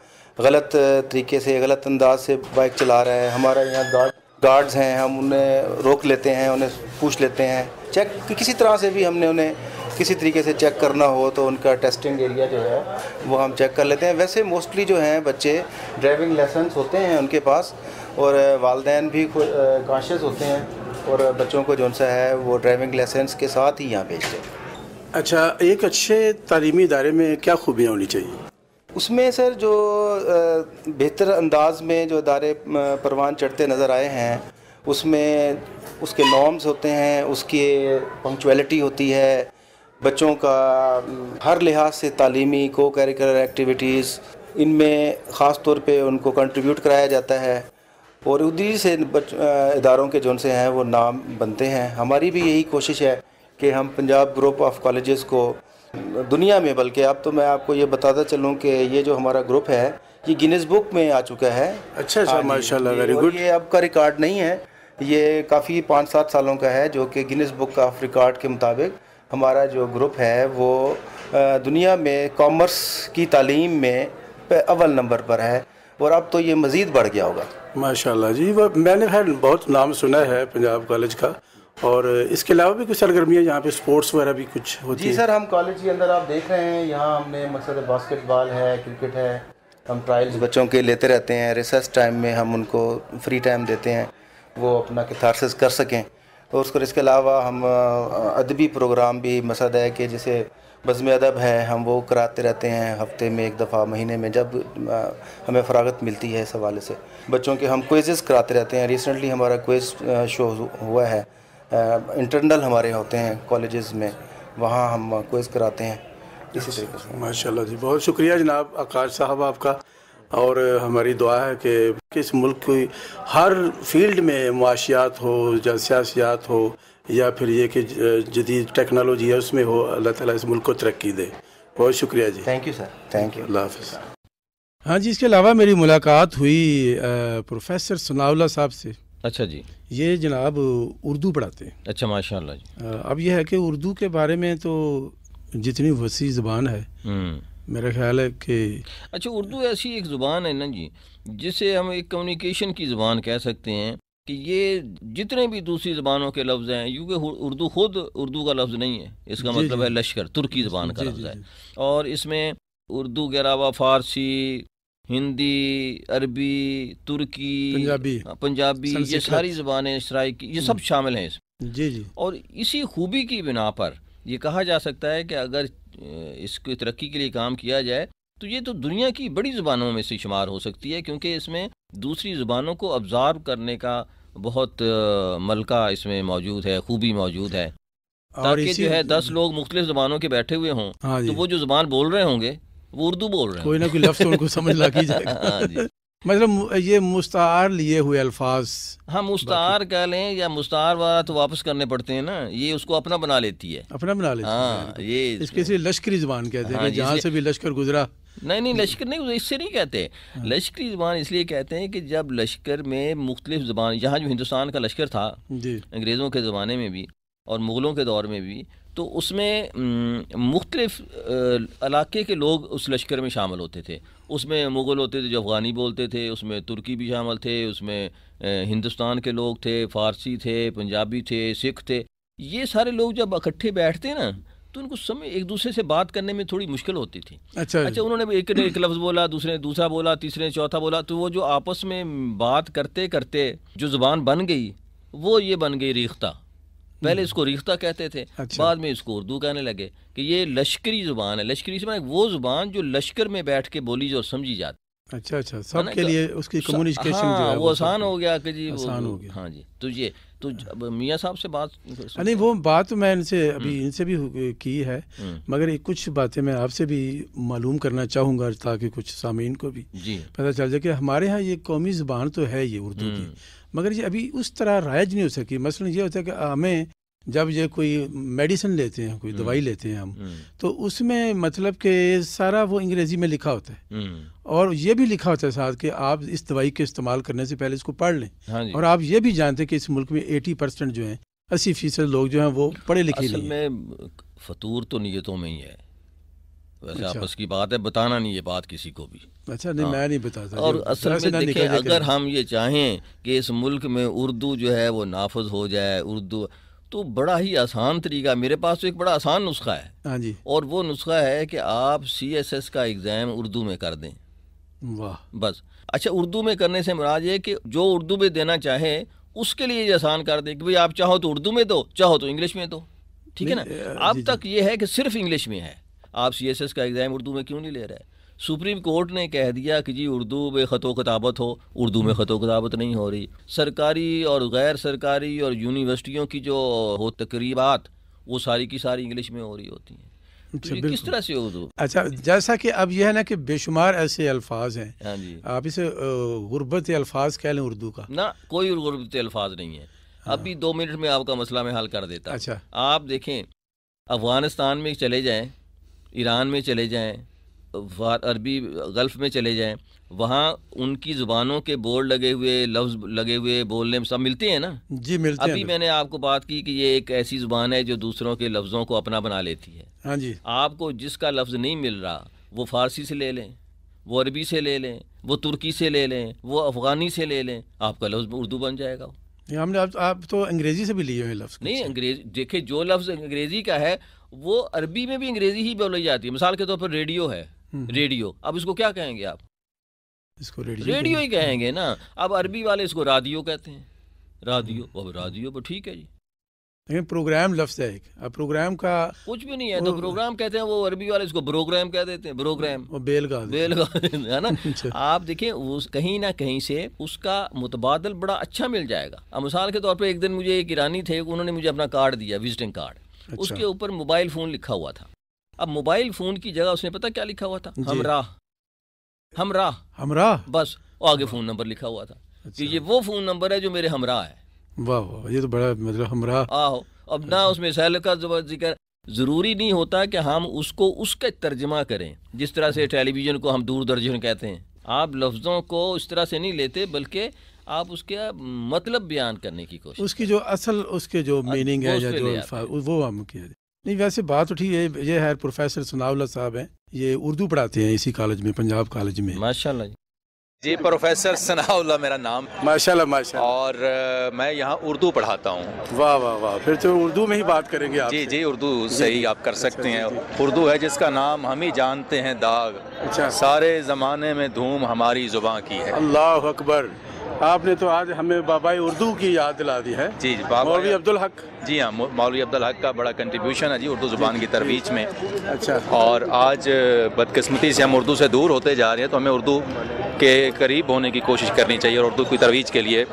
गलत तरीके से गलत अंदाज से बाइक चला रहा है हमारा यहाँ गार्ड गार्ड्स हैं हम उन्हें रोक लेते हैं उन्हें पूछ लेते हैं चेक किसी तरह से भी हमने उन्हें किसी तरीके से चेक करना हो तो उनका टेस्टिंग एरिया जो है वो हम चेक कर लेते हैं वैसे मोस्टली जो हैं बच्चे ड्राइविंग लाइसेंस होते हैं उनके पास और वालदेन भी कॉन्शियस होते हैं और बच्चों को जो सा है वो ड्राइविंग लाइसेंस के साथ ही यहाँ भेजते हैं अच्छा एक अच्छे तलीमी इदारे में क्या खूबियाँ होनी चाहिए उसमें सर जो बेहतर अंदाज में जो अदारे परवान चढ़ते नज़र आए हैं उसमें उसके नॉर्म्स होते हैं उसकी पंक्चुअलिटी होती है बच्चों का हर लिहाज से तालीमी को कैरिकुलर एक्टिविटीज़ इनमें ख़ास तौर पे उनको कंट्रीब्यूट कराया जाता है और उदी से इदारों के जो से हैं वो नाम बनते हैं हमारी भी यही कोशिश है कि हम पंजाब ग्रुप ऑफ कॉलेजेस को दुनिया में बल्कि अब तो मैं आपको ये बताता चलूँ कि ये जो हमारा ग्रुप है ये गिनेस बुक में आ चुका है अच्छा अच्छा माशा वेरी गुड ये अब का रिकॉर्ड नहीं है ये काफ़ी पाँच सात सालों का है जो कि गिनेस बुक ऑफ रिकॉर्ड के मुताबिक हमारा जो ग्रुप है वो दुनिया में कॉमर्स की तालीम में अव्वल नंबर पर है और अब तो ये मज़ीद बढ़ गया होगा माशाल्लाह जी वह मैंने खैर बहुत नाम सुना है पंजाब कॉलेज का और इसके अलावा भी कुछ सरगर्मियाँ यहाँ पे स्पोर्ट्स वगैरह भी कुछ होती जी है सर हम कॉलेज के अंदर आप देख रहे हैं यहाँ हमने मकसद बास्केटबॉल है क्रिकेट है हम ट्रायल्स बच्चों के लेते रहते हैं रिसर्च टाइम में हम उनको फ्री टाइम देते हैं वो अपना किथारसिस कर सकें और उसको इसके अलावा हम अदबी प्रोग्राम भी मसद है कि जैसे बज़म अदब है हम वो कराते रहते हैं हफ्ते में एक दफ़ा महीने में जब हमें फरागत मिलती है इस हवाले से बच्चों के हम क्वेज़ कराते रहते हैं रिसेंटली हमारा क्वेज़ शो हुआ है इंटरनल हमारे होते हैं कॉलेजेस में वहाँ हम कोर्स कराते हैं इसी तरीके से माशाल्लाह जी बहुत शुक्रिया जनाब आकाश साहब आपका और हमारी दुआ है कि किस मुल्क की हर फील्ड में मुआशियात हो या सियासियात हो या फिर ये कि जदीद टेक्नोलॉजी है उसमें हो अल्लाह ताला इस मुल्क को तरक्की दे बहुत शुक्रिया जी thank you sir thank you अल्लाह हाफि हाँ जी इसके अलावा मेरी मुलाकात हुई प्रोफेसर सनाउल्ला साहब से अच्छा जी ये जनाब उर्दू पढ़ाते हैं अच्छा माशाल्लाह जी अब यह है कि उर्दू के बारे में तो जितनी वसी ज़बान है हम्म। मेरा ख्याल है कि अच्छा उर्दू ऐसी एक ज़ुबान है ना जी जिसे हम एक कम्युनिकेशन की ज़ुबान कह सकते हैं कि ये जितने भी दूसरी ज़बानों के लफ्ज़ हैं क्योंकि उर्दू ख़ुद उर्दू का लफ्ज़ नहीं है इसका मतलब है लश्कर तुर्की ज़बान का लफ्ज़ है और इसमें उर्दू के अलावा फ़ारसी हिंदी अरबी तुर्की पंजाबी हाँ, पंजाबी ये सारी जबानें की ये सब हम्म। शामिल हैं इसमें जी जी और इसी खूबी की बिना पर ये कहा जा सकता है कि अगर इसकी तरक्की के लिए काम किया जाए तो ये तो दुनिया की बड़ी ज़ुबानों में से शुमार हो सकती है क्योंकि इसमें दूसरी ज़ुबानों को ऑब्ज़ार्व करने का बहुत मलका इसमें मौजूद है खूबी मौजूद है ताकि जो है दस लोग मुख्तलिफ ज़ुबानों के बैठे हुए हों हाँ तो वो जो ज़ुबान बोल रहे होंगे वो उर्दू बोल रहे कोई ना कोई लफ्ज़ तो उनको समझ ला की जाएगा हाँ मतलब ये मुस्तार लिए हुए अल्फाज हाँ मुस्तार कह लें या मुस्तार वाला तो वापस करने पड़ते हैं ना ये उसको अपना बना लेती है अपना बना लेती हाँ, है ये इसके से लश्करी जबान कहते हैं हाँ, जहाँ से भी लश्कर गुजरा नहीं नहीं लश्कर नहीं इससे नहीं कहते हाँ। लश्करी जबान इसलिए कहते हैं कि जब लश्कर में मुख्तलिफ जबान यहाँ जो हिंदुस्तान का लश्कर था अंग्रेज़ों के ज़माने में भी और मुग़लों के दौर में भी तो उसमें मुख्तलिफ़ इलाके के लोग उस लश्कर में शामिल होते थे उसमें मुग़ल होते थे जो अफ़गानी बोलते थे उसमें तुर्की भी शामिल थे उसमें हिंदुस्तान के लोग थे फ़ारसी थे पंजाबी थे सिख थे ये सारे लोग जब इकट्ठे बैठते ना तो उनको समय एक दूसरे से बात करने में थोड़ी मुश्किल होती थी अच्छा अच्छा उन्होंने एक ने एक लफ्ज़ बोला दूसरे ने दूसरा बोला तीसरे ने चौथा बोला तो वो जो आपस में बात करते करते जो ज़ुबान बन गई वो ये बन गई रीख्ता पहले हम्म। इसको रिश्ता कहते थे अच्छा। बाद में इसको उर्दू कहने लगे कि ये लश्करी ज़ुबान है लश्करी ज़ुबान मतलब वो ज़ुबान जो लश्कर में बैठ के बोली जो समझी जाती अच्छा अच्छा सब के तो लिए उसकी कम्युनिकेशन हाँ, जो है वो आसान हो गया कि जी आसान हो गया हाँ जी तो ये तो मियाँ साहब से बात नहीं वो बात मैं इनसे हम्म। अभी इनसे भी की है हम्म। मगर एक कुछ बातें मैं आपसे भी मालूम करना चाहूँगा ताकि कुछ सामीन को भी पता चल जाए कि हमारे यहाँ ये कौमी ज़बान तो है ये उर्दू की मगर ये अभी उस तरह रायज नहीं हो सकी मसलन ये होता है कि हमें जब ये कोई मेडिसिन लेते हैं कोई दवाई हम्म। लेते हैं हम हम्म। तो उसमें मतलब कि सारा वो अंग्रेज़ी में लिखा होता है हम्म। और ये भी लिखा होता है साथ कि आप इस दवाई के इस्तेमाल करने से पहले इसको पढ़ लें हाँ और आप ये भी जानते हैं कि इस मुल्क में एटी परसेंट जो है अस्सी फीसद लोग जो हैं वो पढ़े लिखे नहीं में फतूर तो नीयतों में ही है वैसे अच्छा। आपस की बात है बताना नहीं ये बात किसी को भी अच्छा नहीं हाँ। मैं नहीं बताता और तो असल में देखिए अगर हम ये चाहें कि इस मुल्क में उर्दू जो है वो नाफज हो जाए उर्दू तो बड़ा ही आसान तरीका मेरे पास तो एक बड़ा आसान नुस्खा है हाँ जी और वो नुस्खा है कि आप सी एस एस का एग्ज़ाम उर्दू में कर दें वाह बस अच्छा उर्दू में करने से मराज ये कि जो उर्दू में देना चाहे उसके लिए ये आसान कर दें कि भाई आप चाहो तो उर्दू में दो चाहो तो इंग्लिश में दो ठीक है ना अब तक ये है कि सिर्फ इंग्लिश में है आप सी एस एस का एग्ज़ाम उर्दू में क्यों नहीं ले रहे सुप्रीम कोर्ट ने कह दिया कि जी उर्दू में ख़तो कताबत हो उर्दू में ख़तो कताबत नहीं हो रही सरकारी और गैर सरकारी और यूनिवर्सिटियों की जो हो तकरीबात वो सारी की सारी इंग्लिश में हो रही होती हैं अच्छा, तो किस तरह से उर्दू अच्छा जैसा कि अब यह है ना कि बेशुमार ऐसे अल्फाज हैं हाँ जी आप इसे गुरबत अल्फाज कह लें उर्दू का ना कोई गुरबत अल्फाज नहीं है हाँ। अभी दो मिनट में आपका मसला मैं हल कर देता अच्छा आप देखें अफगानिस्तान में चले जाएं ईरान में चले जाएं अरबी गल्फ़ में चले जाएँ वहाँ उनकी ज़ुबानों के बोर्ड लगे हुए लफ्ज़ लगे हुए बोलने में सब मिलते हैं ना जी मिलते अभी हैं तो। मैंने आपको बात की कि ये एक ऐसी ज़ुबान है जो दूसरों के लफ्ज़ों को अपना बना लेती है हाँ जी आपको जिसका लफ्ज़ नहीं मिल रहा वो फ़ारसी से ले लें वो अरबी से ले लें वो तुर्की से ले लें वो अफ़गानी से ले लें आपका लफ्ज़ उर्दू बन जाएगा हमने आप, आप तो अंग्रेज़ी से भी लिए हुए लफ्ज़ नहीं अंग्रेज देखिए जो लफ्ज़ अंग्रेज़ी का है वो अरबी में भी अंग्रेजी ही बोली जाती है मिसाल के तौर पर रेडियो है हम्म, हम्म। रेडियो अब इसको क्या कहेंगे आप इसको रेडियो रेडियो ही कहेंगे ना अब अरबी वाले इसको रादियो कहते हैं रादियो हम्म। अब रादियो पर ठीक है जी लेकिन प्रोग्राम लफ्ज है एक अब प्रोग्राम का कुछ भी नहीं है तो प्रोग्राम कहते हैं वो अरबी वाले इसको प्रोग्राम कह देते हैं प्रोग्राम बेलगा बेलगा है ना अच्छा। आप देखें उस कहीं ना कहीं से उसका मुतबादल बड़ा अच्छा मिल जाएगा अब मिसाल के तौर पर एक दिन मुझे एक ईरानी थे उन्होंने मुझे अपना कार्ड दिया विजिटिंग कार्ड अच्छा। उसके ऊपर मोबाइल फ़ोन लिखा हुआ था अब मोबाइल फ़ोन की जगह उसने पता क्या लिखा हुआ था हमराह हमराह हमराह बस और आगे फ़ोन नंबर लिखा हुआ था अच्छा। कि ये वो फ़ोन नंबर है जो मेरे हमराह है वाह वाह ये तो बड़ा मतलब हमराह आहो अब ना अच्छा। उसमें सैल का जब जिक्र ज़रूरी नहीं होता कि हम उसको उसका तर्जमा करें जिस तरह से हम्म। टेलीविज़न को हम दूरदर्शन कहते हैं आप लफ्ज़ों को इस तरह से नहीं लेते बल्कि आप उसके मतलब बयान करने की कोशिश उसकी जो असल उसके जो मीनिंग हाँ, है या जो वो हम किया नहीं वैसे बात उठी है ये है प्रोफेसर सुनावला साहब हैं ये उर्दू पढ़ाते हैं इसी कॉलेज में पंजाब कॉलेज में माशाल्लाह जी प्रोफेसर सनाउल्ला मेरा नाम माशाल्लाह माशाल्लाह और आ, मैं यहाँ उर्दू पढ़ाता हूँ वाह वाह वाह फिर तो उर्दू में ही बात करेंगे आप जी जी उर्दू से ही आप कर सकते हैं उर्दू है जिसका नाम हम ही जानते हैं दाग अच्छा सारे ज़माने में धूम हमारी जुबान की है अल्लाह अकबर आपने तो आज हमें बाबाई उर्दू की याद दिला दी है जी मौलवी अब्दुल हक जी हाँ मौलवी अब्दुल हक का बड़ा कंट्रीब्यूशन है जी उर्दू ज़ुबान की तरवीज में अच्छा और आज बदकस्मती से हम उर्दू से दूर होते जा रहे हैं तो हमें उर्दू के करीब होने की कोशिश करनी चाहिए और उर्दू की तरवीज के लिए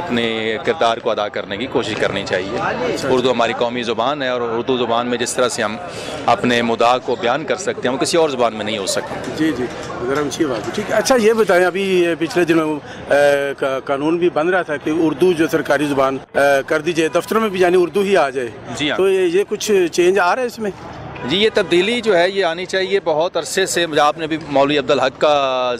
अपने किरदार को अदा करने की कोशिश करनी चाहिए अच्छा। उर्दू हमारी कौमी ज़ुबान है और उर्दू ज़ुबान में जिस तरह से हम अपने मुदा को बयान कर सकते हैं वो किसी और ज़ुबान में नहीं हो सकते जी जी अच्छी तो बात ठीक है अच्छा ये बताएं अभी पिछले दिनों कानून भी बन रहा था कि उर्दू जो सरकारी जुबान कर दी जाए दफ्तरों में भी यानी उर्दू ही आ जाए जी हाँ। तो ये, ये कुछ चेंज आ रहा है इसमें जी ये तब्दीली जो है ये आनी चाहिए बहुत अरसे से आपने भी मौलवी अब्दुल हक का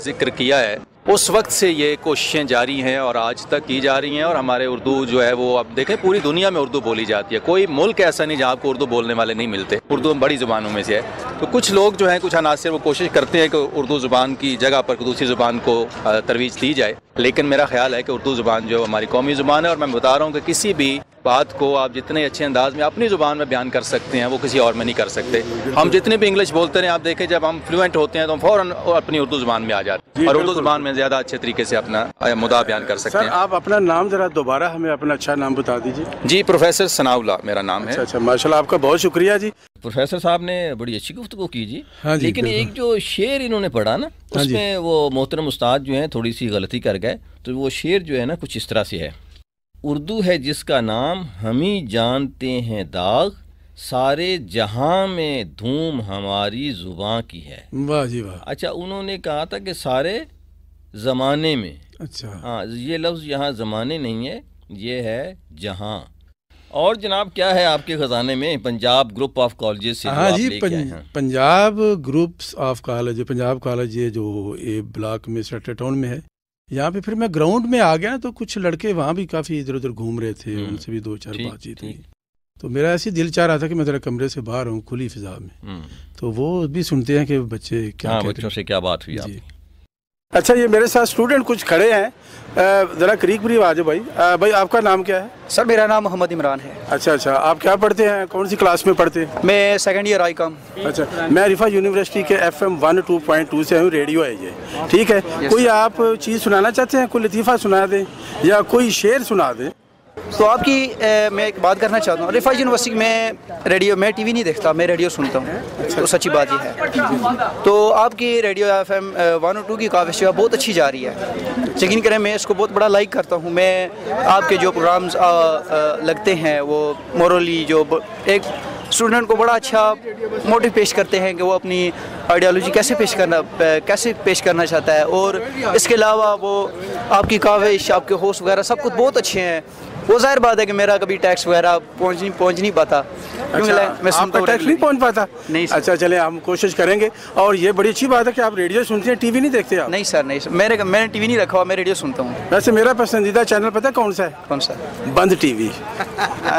जिक्र किया है उस वक्त से ये कोशिशें जारी हैं और आज तक की जा रही हैं और हमारे उर्दू जो है वो अब देखें पूरी दुनिया में उर्दू बोली जाती है कोई मुल्क ऐसा नहीं जहाँ आपको उर्दू बोलने वाले नहीं मिलते उर्दू बड़ी ज़ुबानों में से है तो कुछ लोग जो हैं कुछ अनासर वो कोशिश करते हैं कि उर्दू ज़ुबान की जगह पर दूसरी ज़ुबान को तरवीज दी जाए लेकिन मेरा ख्याल है कि उर्दू ज़ुबान जो हमारी कौमी ज़ुबान है और मैं बता रहा हूँ कि किसी भी बात को आप जितने अच्छे अंदाज में अपनी ज़ुबान में बयान कर सकते हैं वो किसी और में नहीं कर सकते हम जितने भी इंग्लिश बोलते रहे आप देखें जब हम फ्लुएंट होते हैं तो हम अपनी उर्दू ज़ुबान में आ जाते हैं और उर्दू ज़ुबान में ज़्यादा अच्छे तरीके से अपना मुदा बयान कर सकते हैं आप अपना नाम ज़रा दोबारा हमें अपना अच्छा नाम बता दीजिए जी प्रोफेसर सनाउला मेरा नाम है अच्छा, अच्छा माशा आपका बहुत शुक्रिया जी प्रोफेसर साहब ने बड़ी अच्छी गुफ्तु की जी हाँ लेकिन एक जो शेर इन्होंने पढ़ा ना हाँ उसमें वो मोहतरम उस्ताद जो है थोड़ी सी गलती कर गए तो वो शेर जो है ना कुछ इस तरह से है उर्दू है जिसका नाम हम ही जानते हैं दाग सारे जहां में धूम हमारी जुबां की है वाह जी वाह अच्छा उन्होंने कहा था कि सारे ज़माने में अच्छा हाँ ये लफ्ज़ यहाँ ज़माने नहीं है ये है जहां और जनाब क्या है आपके खजाने में पंजाब ग्रुप ऑफ कॉलेज से हाँ जी पं, Punjab groups of college Punjab college ये जो ए ब्लॉक में सेक्टर टाउन में है यहाँ पे फिर मैं ग्राउंड में आ गया तो कुछ लड़के वहाँ भी काफ़ी इधर उधर घूम रहे थे हम्म। उनसे भी दो चार बातचीत हुई तो मेरा ऐसे दिल चाह रहा था कि मैं जरा कमरे से बाहर हूँ खुली फिजा में हम्म। तो वो भी सुनते हैं कि बच्चे क्या हाँ, बच्चों से क्या बात हुई अच्छा ये मेरे साथ स्टूडेंट कुछ खड़े हैं ज़रा करीब करीब आ जाओ भाई आ, भाई आपका नाम क्या है सर मेरा नाम मोहम्मद इमरान है अच्छा अच्छा आप क्या पढ़ते हैं कौन सी क्लास में पढ़ते हैं मैं सेकंड ईयर आई कम अच्छा मैं रिफा यूनिवर्सिटी के F M one two point two से हूँ रेडियो है ये ठीक है कोई आप चीज़ सुनाना चाहते हैं कोई लतीफ़ा सुना दें या कोई शेर सुना दें तो आपकी ए, मैं एक बात करना चाहता हूँ रिफा यूनिवर्सिटी में रेडियो मैं टीवी नहीं देखता मैं रेडियो सुनता हूँ तो सच्ची बात यह है तो आपकी रेडियो एफ एम वन और टू की काफ़ी बहुत अच्छी जा रही है यकीन करें मैं इसको बहुत बड़ा लाइक करता हूँ मैं आपके जो प्रोग्राम्स लगते हैं वो मोरली जो एक स्टूडेंट को बड़ा अच्छा मोटिव पेश करते हैं कि वो अपनी आइडियालॉजी कैसे पेश करना कैसे पेश करना चाहता है और इसके अलावा वो आपकी काविश आपके होश वगैरह सब कुछ बहुत अच्छे हैं वो जाहिर बात है कि मेरा कभी टैक्स वगैरह पहुंच नहीं पहुंच नहीं पाता अच्छा, मैं आपका टैक्स नहीं पहुंच पाता नहीं सर। अच्छा चले हम कोशिश करेंगे और ये बड़ी अच्छी बात है कि आप रेडियो सुनते हैं टीवी नहीं देखते आप नहीं सर नहीं सर मेरे मैंने टीवी नहीं रखा हुआ मैं रेडियो सुनता हूँ वैसे मेरा पसंदीदा चैनल पता है कौन सा है कौन सा बंद टीवी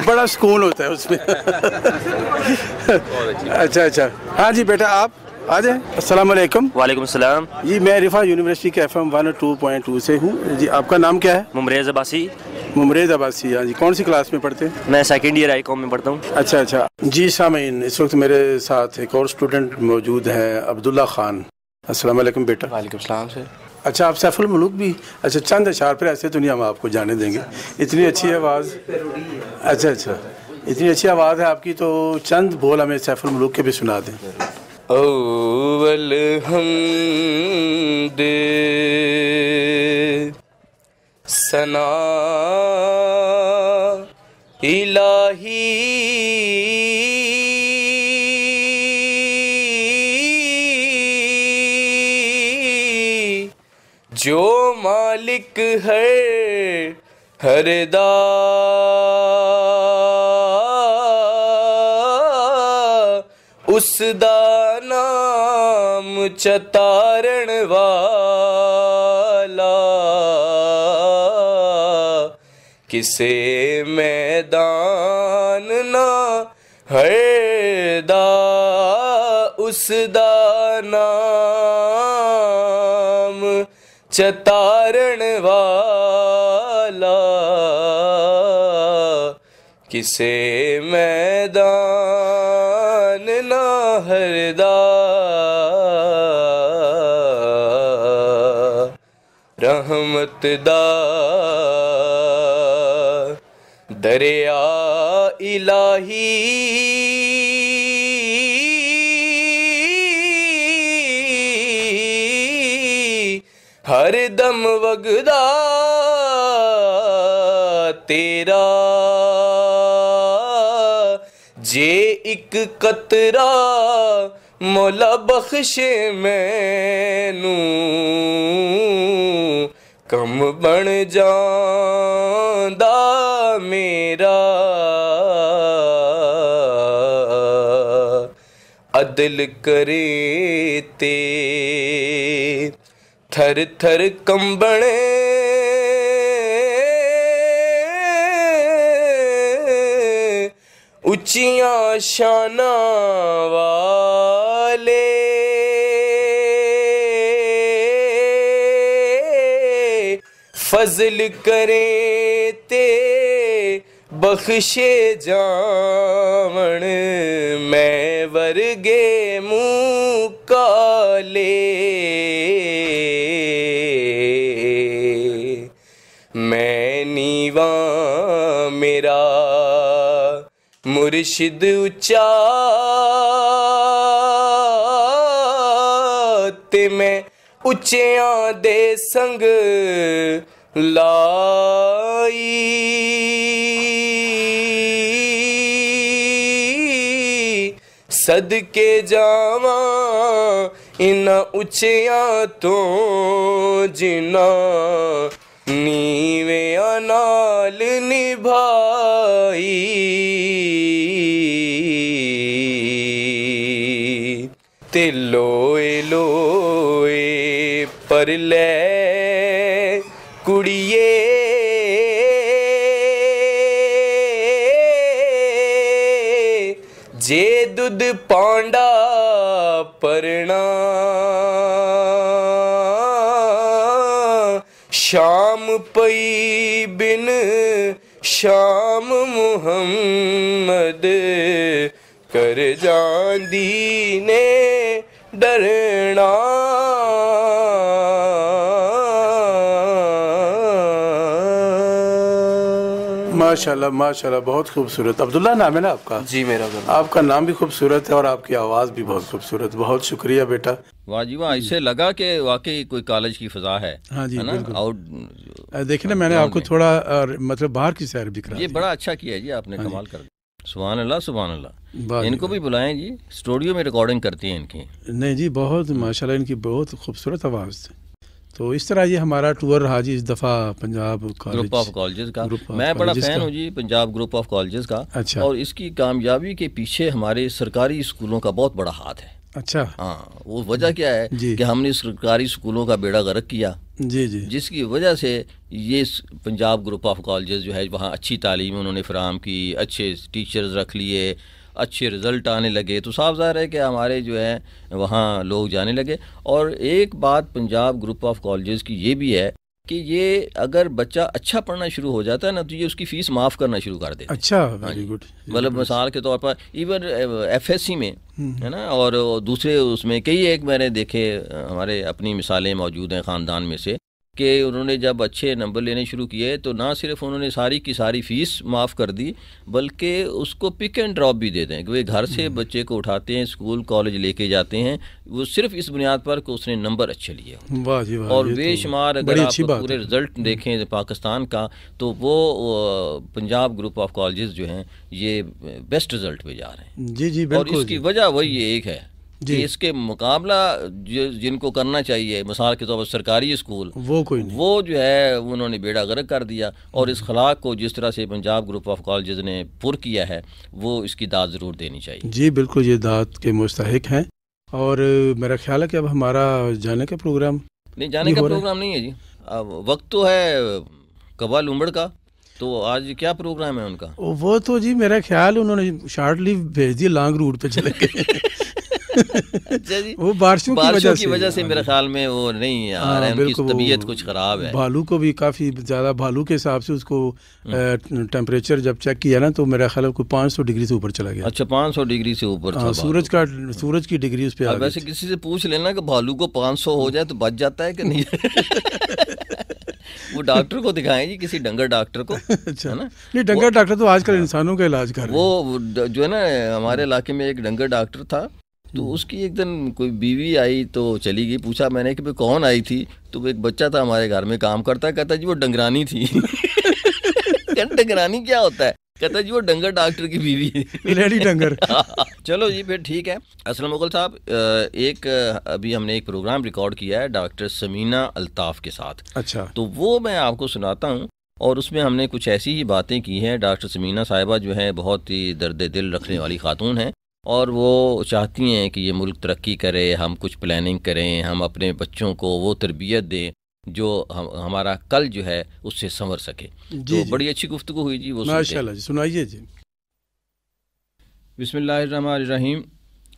बड़ा सुकून होता है उसमें अच्छा अच्छा हाँ जी बेटा आप आज जाए असलम वालेकुम सलाम जी मैं रिफा यूनिवर्सिटी के F M one two point two से हूँ जी आपका नाम क्या है मुमरेज अबासी मुमरेज अबासी हाँ जी कौन सी क्लास में पढ़ते हैं मैं सेकेंड ईयर आई कॉम में पढ़ता हूँ अच्छा अच्छा जी सामीन इस वक्त मेरे साथ एक और स्टूडेंट मौजूद हैं अब्दुल्ला खान असलम बेटा वालेकुम सलाम से अच्छा आप सैफुल मलूक भी अच्छा चंद अशार पर ऐसे तो नहीं हम आपको जाने देंगे इतनी अच्छी आवाज़ अच्छा अच्छा इतनी अच्छी आवाज़ है आपकी तो चंद बोल हमें सैफुल मलूक के भी सुना दें अव्वल हमद सना इलाही जो मालिक है हरदा ਉਸ ਦਾ ਚਤਾਰਣ ਵਾਲਾ ਕਿਸੇ ਮੈਦਾਨ ਨਾ ਦਾ ਉਸ ਦਾ ਨਾਮ ਚਤਾਰਣ ਵਾਲਾ ਕਿਸੇ ਮੈਦਾਨ ਨਾ ਹਰਦਾ ਰਹਮਤ ਦਾ ਦਰਿਆ ਇਲਾਹੀ ਹਰ ਦਮ ਵਗਦਾ ਤੇਰਾ ਜੇ ਇੱਕ ਕਤਰਾ ਮੌਲਾ ਬਖਸ਼ੇ ਮੈਨੂੰ ਕੰਮ ਬਣ ਜਾਂਦਾ ਮੇਰਾ ਅਦਲ ਕਰੇ ਤੇ ਥਰ ਥਰ ਕੰਬਣੇ ਉੱਚੀਆਂ ਸ਼ਾਨਾਂ ਵਾ फजल करे ते ਬਖਸ਼ੇ ਜਾਵਣ ਮੈਂ ਵਰਗੇ ਮੂੰਹ ਕਾਲੇ ਮੈਂ ਨੀਵਾ ਮੇਰਾ ਮੁਰਸ਼ਿਦ ਉੱਚਾ ਤੇ ਮੈਂ ਉੱਚਿਆਂ ਦੇ ਸੰਗ ਲਾਈ ਸਦਕੇ ਜਾਵਾਂ ਇਨਾ ਉੱਚਿਆਂ ਤੋਂ ਜਿਨਾ ਨੀਵੇਂ ਨਾਲ ਨਿਭਾਈ ਤੇ ਲੋਏ ਲੋਏ ਪਰ ਲੈ ਦੁੱਧ ਪਾਂਡਾ ਪਰਣਾ ਸ਼ਾਮ ਪਈ ਬਿਨ ਸ਼ਾਮ ਮੁਹੰਮਦ ਕਰ ਜਾਂਦੀ ਨੇ ਡਰਣਾ माशाल्लाह माशाल्लाह बहुत खूबसूरत अब्दुल्ला नाम है ना आपका जी मेरा आपका नाम भी खूबसूरत है और आपकी आवाज़ भी बहुत खूबसूरत बहुत शुक्रिया बेटा वाह जी वाह इससे लगा कि वाकई कोई कॉलेज की फजा है हाँ जी ना आउट देखिए ना मैंने हाँ आपको थोड़ा मतलब बाहर की सैर भी करा ये बड़ा अच्छा किया जी आपने हाँ कमाल कर सुबह अल्लाह सुबह अल्लाह इनको भी बुलाएं जी स्टूडियो में रिकॉर्डिंग करती हैं इनकी नहीं जी बहुत माशाल्लाह इनकी बहुत खूबसूरत आवाज़ है तो इस तरह ये हमारा टूर रहा जी इस दफ़ा पंजाब ग्रुप ऑफ कॉलेजेस का मैं बड़ा फ़ैन हूँ जी पंजाब ग्रुप ऑफ कॉलेजेस का अच्छा और इसकी कामयाबी के पीछे हमारे सरकारी स्कूलों का बहुत बड़ा हाथ है अच्छा हाँ वो वजह क्या है कि हमने सरकारी स्कूलों का बेड़ा गर्क किया जी जी जिसकी वजह से ये पंजाब ग्रुप ऑफ कॉलेजेस जो है वहाँ अच्छी तालीम उन्होंने फराम की अच्छे टीचर्स रख लिए अच्छे रिज़ल्ट आने लगे तो साफ ज़ाहिर है कि हमारे जो है वहाँ लोग जाने लगे और एक बात पंजाब ग्रुप ऑफ कॉलेज की ये भी है कि ये अगर बच्चा अच्छा पढ़ना शुरू हो जाता है ना तो ये उसकी फ़ीस माफ़ करना शुरू कर देते अच्छा वेरी हाँ गुड मतलब मिसाल के तौर पर इवन एफएससी में हम्म, हम्म। है ना और दूसरे उसमें कई एक मैंने देखे हमारे अपनी मिसालें मौजूद हैं ख़ानदान में से कि उन्होंने जब अच्छे नंबर लेने शुरू किए तो ना सिर्फ उन्होंने सारी की सारी फ़ीस माफ़ कर दी बल्कि उसको पिक एंड ड्रॉप भी दे दें कि वे घर से हम्म। बच्चे को उठाते हैं स्कूल कॉलेज लेके जाते हैं वो सिर्फ इस बुनियाद पर कि उसने नंबर अच्छे लिए और तो बेशुमार अगर आप पूरे रिज़ल्ट हम्म। देखें पाकिस्तान का तो वो पंजाब ग्रुप ऑफ कॉलेज जो हैं ये बेस्ट रिज़ल्ट पे जा रहे हैं जी जी और इसकी वजह वही एक है कि इसके मुकाबला जिनको करना चाहिए मिसाल के तौर पर सरकारी स्कूल वो कोई नहीं। वो जो है उन्होंने बेड़ा गर्क कर दिया और इस खलाक को जिस तरह से पंजाब ग्रुप ऑफ कॉलेज ने पुर किया है वो इसकी दाद ज़रूर देनी चाहिए जी बिल्कुल ये दाद के मुस्तक हैं और मेरा ख्याल है कि अब हमारा जाने का प्रोग्राम नहीं जाने का प्रोग्राम नहीं है जी अब वक्त तो है कबाल उमड़ का तो आज क्या प्रोग्राम है उनका वो तो जी मेरा ख्याल उन्होंने शार्ट लीव भेज दिया लॉन्ग रूट पे चले गए अच्छा वो बारिशों की वजह से, से हाँ मेरे ख्याल में वो नहीं आ रहा उनकी तबीयत कुछ ख़राब है भालू को भी काफ़ी ज़्यादा भालू के हिसाब से उसको टेम्परेचर हम्म। जब चेक किया ना तो मेरा ख्याल कोई पाँच सौ डिग्री से ऊपर चला गया अच्छा पाँच सौ डिग्री से ऊपर हाँ, सूरज का सूरज की डिग्री उस पर वैसे किसी से पूछ लेना की भालू को पाँच सौ हो जाए तो बच जाता है कि नहीं वो डॉक्टर को दिखाएं जी किसी डंगर डॉक्टर को अच्छा ना नहीं डंगर डॉक्टर तो आजकल हाँ। इंसानों का इलाज कर वो जो है ना हमारे इलाके में एक डंगर डॉक्टर था तो उसकी एक दिन कोई बीवी आई तो चली गई पूछा मैंने कि भाई कौन आई थी तो वो एक बच्चा था हमारे घर में काम करता कहता जी वो डंगरानी थी डंगरानी क्या होता है कहता जी वो डंगर डॉक्टर की बीवी है डंगर चलो जी फिर ठीक है असल मुगल साहब एक अभी हमने एक प्रोग्राम रिकॉर्ड किया है डॉक्टर समीना अल्ताफ के साथ अच्छा तो वो मैं आपको सुनाता हूँ और उसमें हमने कुछ ऐसी ही बातें की हैं डॉक्टर समीना साहिबा जो हैं बहुत ही दर्द दिल रखने वाली खातून हैं और वो चाहती हैं कि ये मुल्क तरक्की करे हम कुछ प्लानिंग करें हम अपने बच्चों को वो तरबियत दें जो हम हमारा कल जो है उससे संवर सके तो बड़ी अच्छी गुफ्तु हुई जी वो जी सुनाइए जी बिसमीम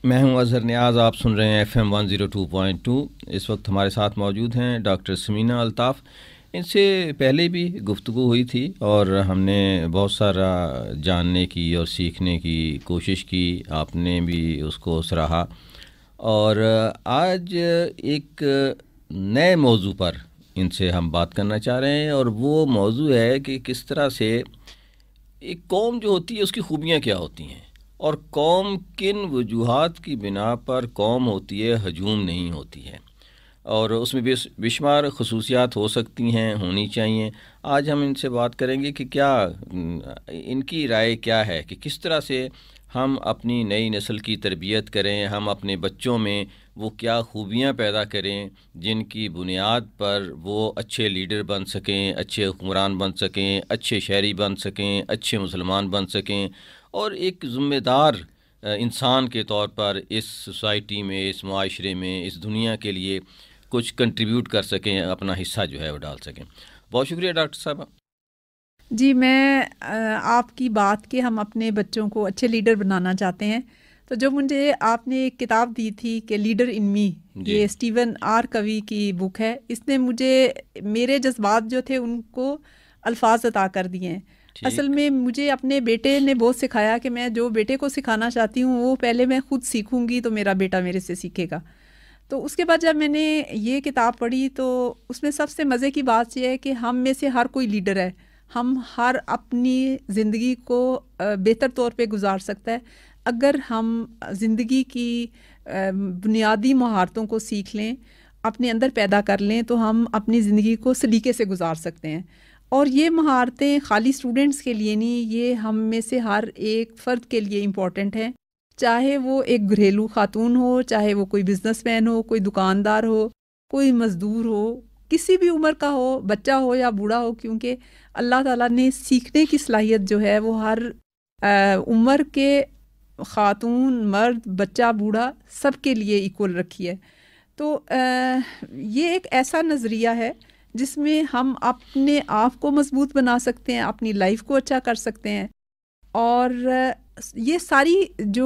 मैं हूं अजहर न्याज आप सुन रहे हैं F M one zero two point two इस वक्त हमारे साथ मौजूद हैं डॉक्टर समीना अल्ताफ़ इनसे पहले भी गुफ्तु हुई थी और हमने बहुत सारा जानने की और सीखने की कोशिश की आपने भी उसको सराहा और आज एक नए मौजू पर इनसे हम बात करना चाह रहे हैं और वो मौजू है कि किस तरह से एक कौम जो होती है उसकी खूबियाँ क्या होती हैं और कौम किन वजूहत की बिना पर कौम होती है हजूम नहीं होती है और उसमें बेशुमार खसूसियात हो सकती हैं होनी चाहिए आज हम इनसे बात करेंगे कि क्या इनकी राय क्या है कि किस तरह से हम अपनी नई नस्ल की तरबियत करें हम अपने बच्चों में वो क्या खूबियाँ पैदा करें जिनकी बुनियाद पर वो अच्छे लीडर बन सकें अच्छे हुक्मरान बन सकें अच्छे शहरी बन सकें अच्छे मुसलमान बन सकें और एक ज़िम्मेदार इंसान के तौर पर इस सोसाइटी में इस माशरे में इस दुनिया के लिए कुछ कंट्रीब्यूट कर सकें अपना हिस्सा जो है वो डाल सकें बहुत शुक्रिया डॉक्टर साहब जी मैं आपकी बात के हम अपने बच्चों को अच्छे लीडर बनाना चाहते हैं तो जो मुझे आपने एक किताब दी थी कि लीडर इन मी ये स्टीवन आर कवि की बुक है इसने मुझे मेरे जज्बात जो थे उनको अल्फाज अता कर दिए हैं असल में मुझे अपने बेटे ने बहुत सिखाया कि मैं जो बेटे को सिखाना चाहती हूँ वो पहले मैं खुद सीखूंगी तो मेरा बेटा मेरे से सीखेगा तो उसके बाद जब मैंने ये किताब पढ़ी तो उसमें सबसे मज़े की बात यह है कि हम में से हर कोई लीडर है हम हर अपनी ज़िंदगी को बेहतर तौर पे गुजार सकता है अगर हम ज़िंदगी की बुनियादी महारतों को सीख लें अपने अंदर पैदा कर लें तो हम अपनी ज़िंदगी को सलीके से गुजार सकते हैं और ये महारतें खाली स्टूडेंट्स के लिए नहीं ये हम में से हर एक फ़र्द के लिए इम्पॉर्टेंट हैं चाहे वो एक घरेलू खातून हो चाहे वो कोई बिजनेसमैन हो कोई दुकानदार हो कोई मज़दूर हो किसी भी उम्र का हो बच्चा हो या बूढ़ा हो क्योंकि अल्लाह ताला ने सीखने की सलाहियत जो है वो हर उम्र के ख़ातून मर्द बच्चा बूढ़ा सब के लिए इक्वल रखी है तो आ, ये एक ऐसा नज़रिया है जिसमें हम अपने आप को मज़बूत बना सकते हैं अपनी लाइफ को अच्छा कर सकते हैं और ये सारी जो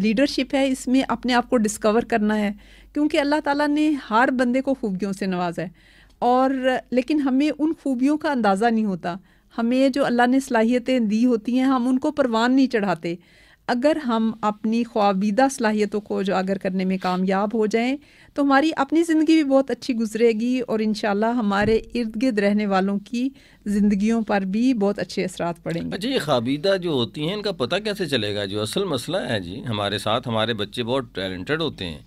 लीडरशिप है इसमें अपने आप को डिस्कवर करना है क्योंकि अल्लाह ताला ने हर बंदे को खूबियों से नवाजा है और लेकिन हमें उन खूबियों का अंदाज़ा नहीं होता हमें जो अल्लाह ने सलाहियतें दी होती हैं हम उनको परवान नहीं चढ़ाते अगर हम अपनी ख्वाबीदा सलाहियतों को उजागर करने में कामयाब हो जाएं तो हमारी अपनी ज़िंदगी भी बहुत अच्छी गुजरेगी और इन हमारे इर्द गिर्द रहने वालों की ज़िंदगियों पर भी बहुत अच्छे असरात पड़ेंगे अच्छा ये ख्वाबीदा जो होती हैं इनका पता कैसे चलेगा जो असल मसला है जी हमारे साथ हमारे बच्चे बहुत टैलेंटेड होते हैं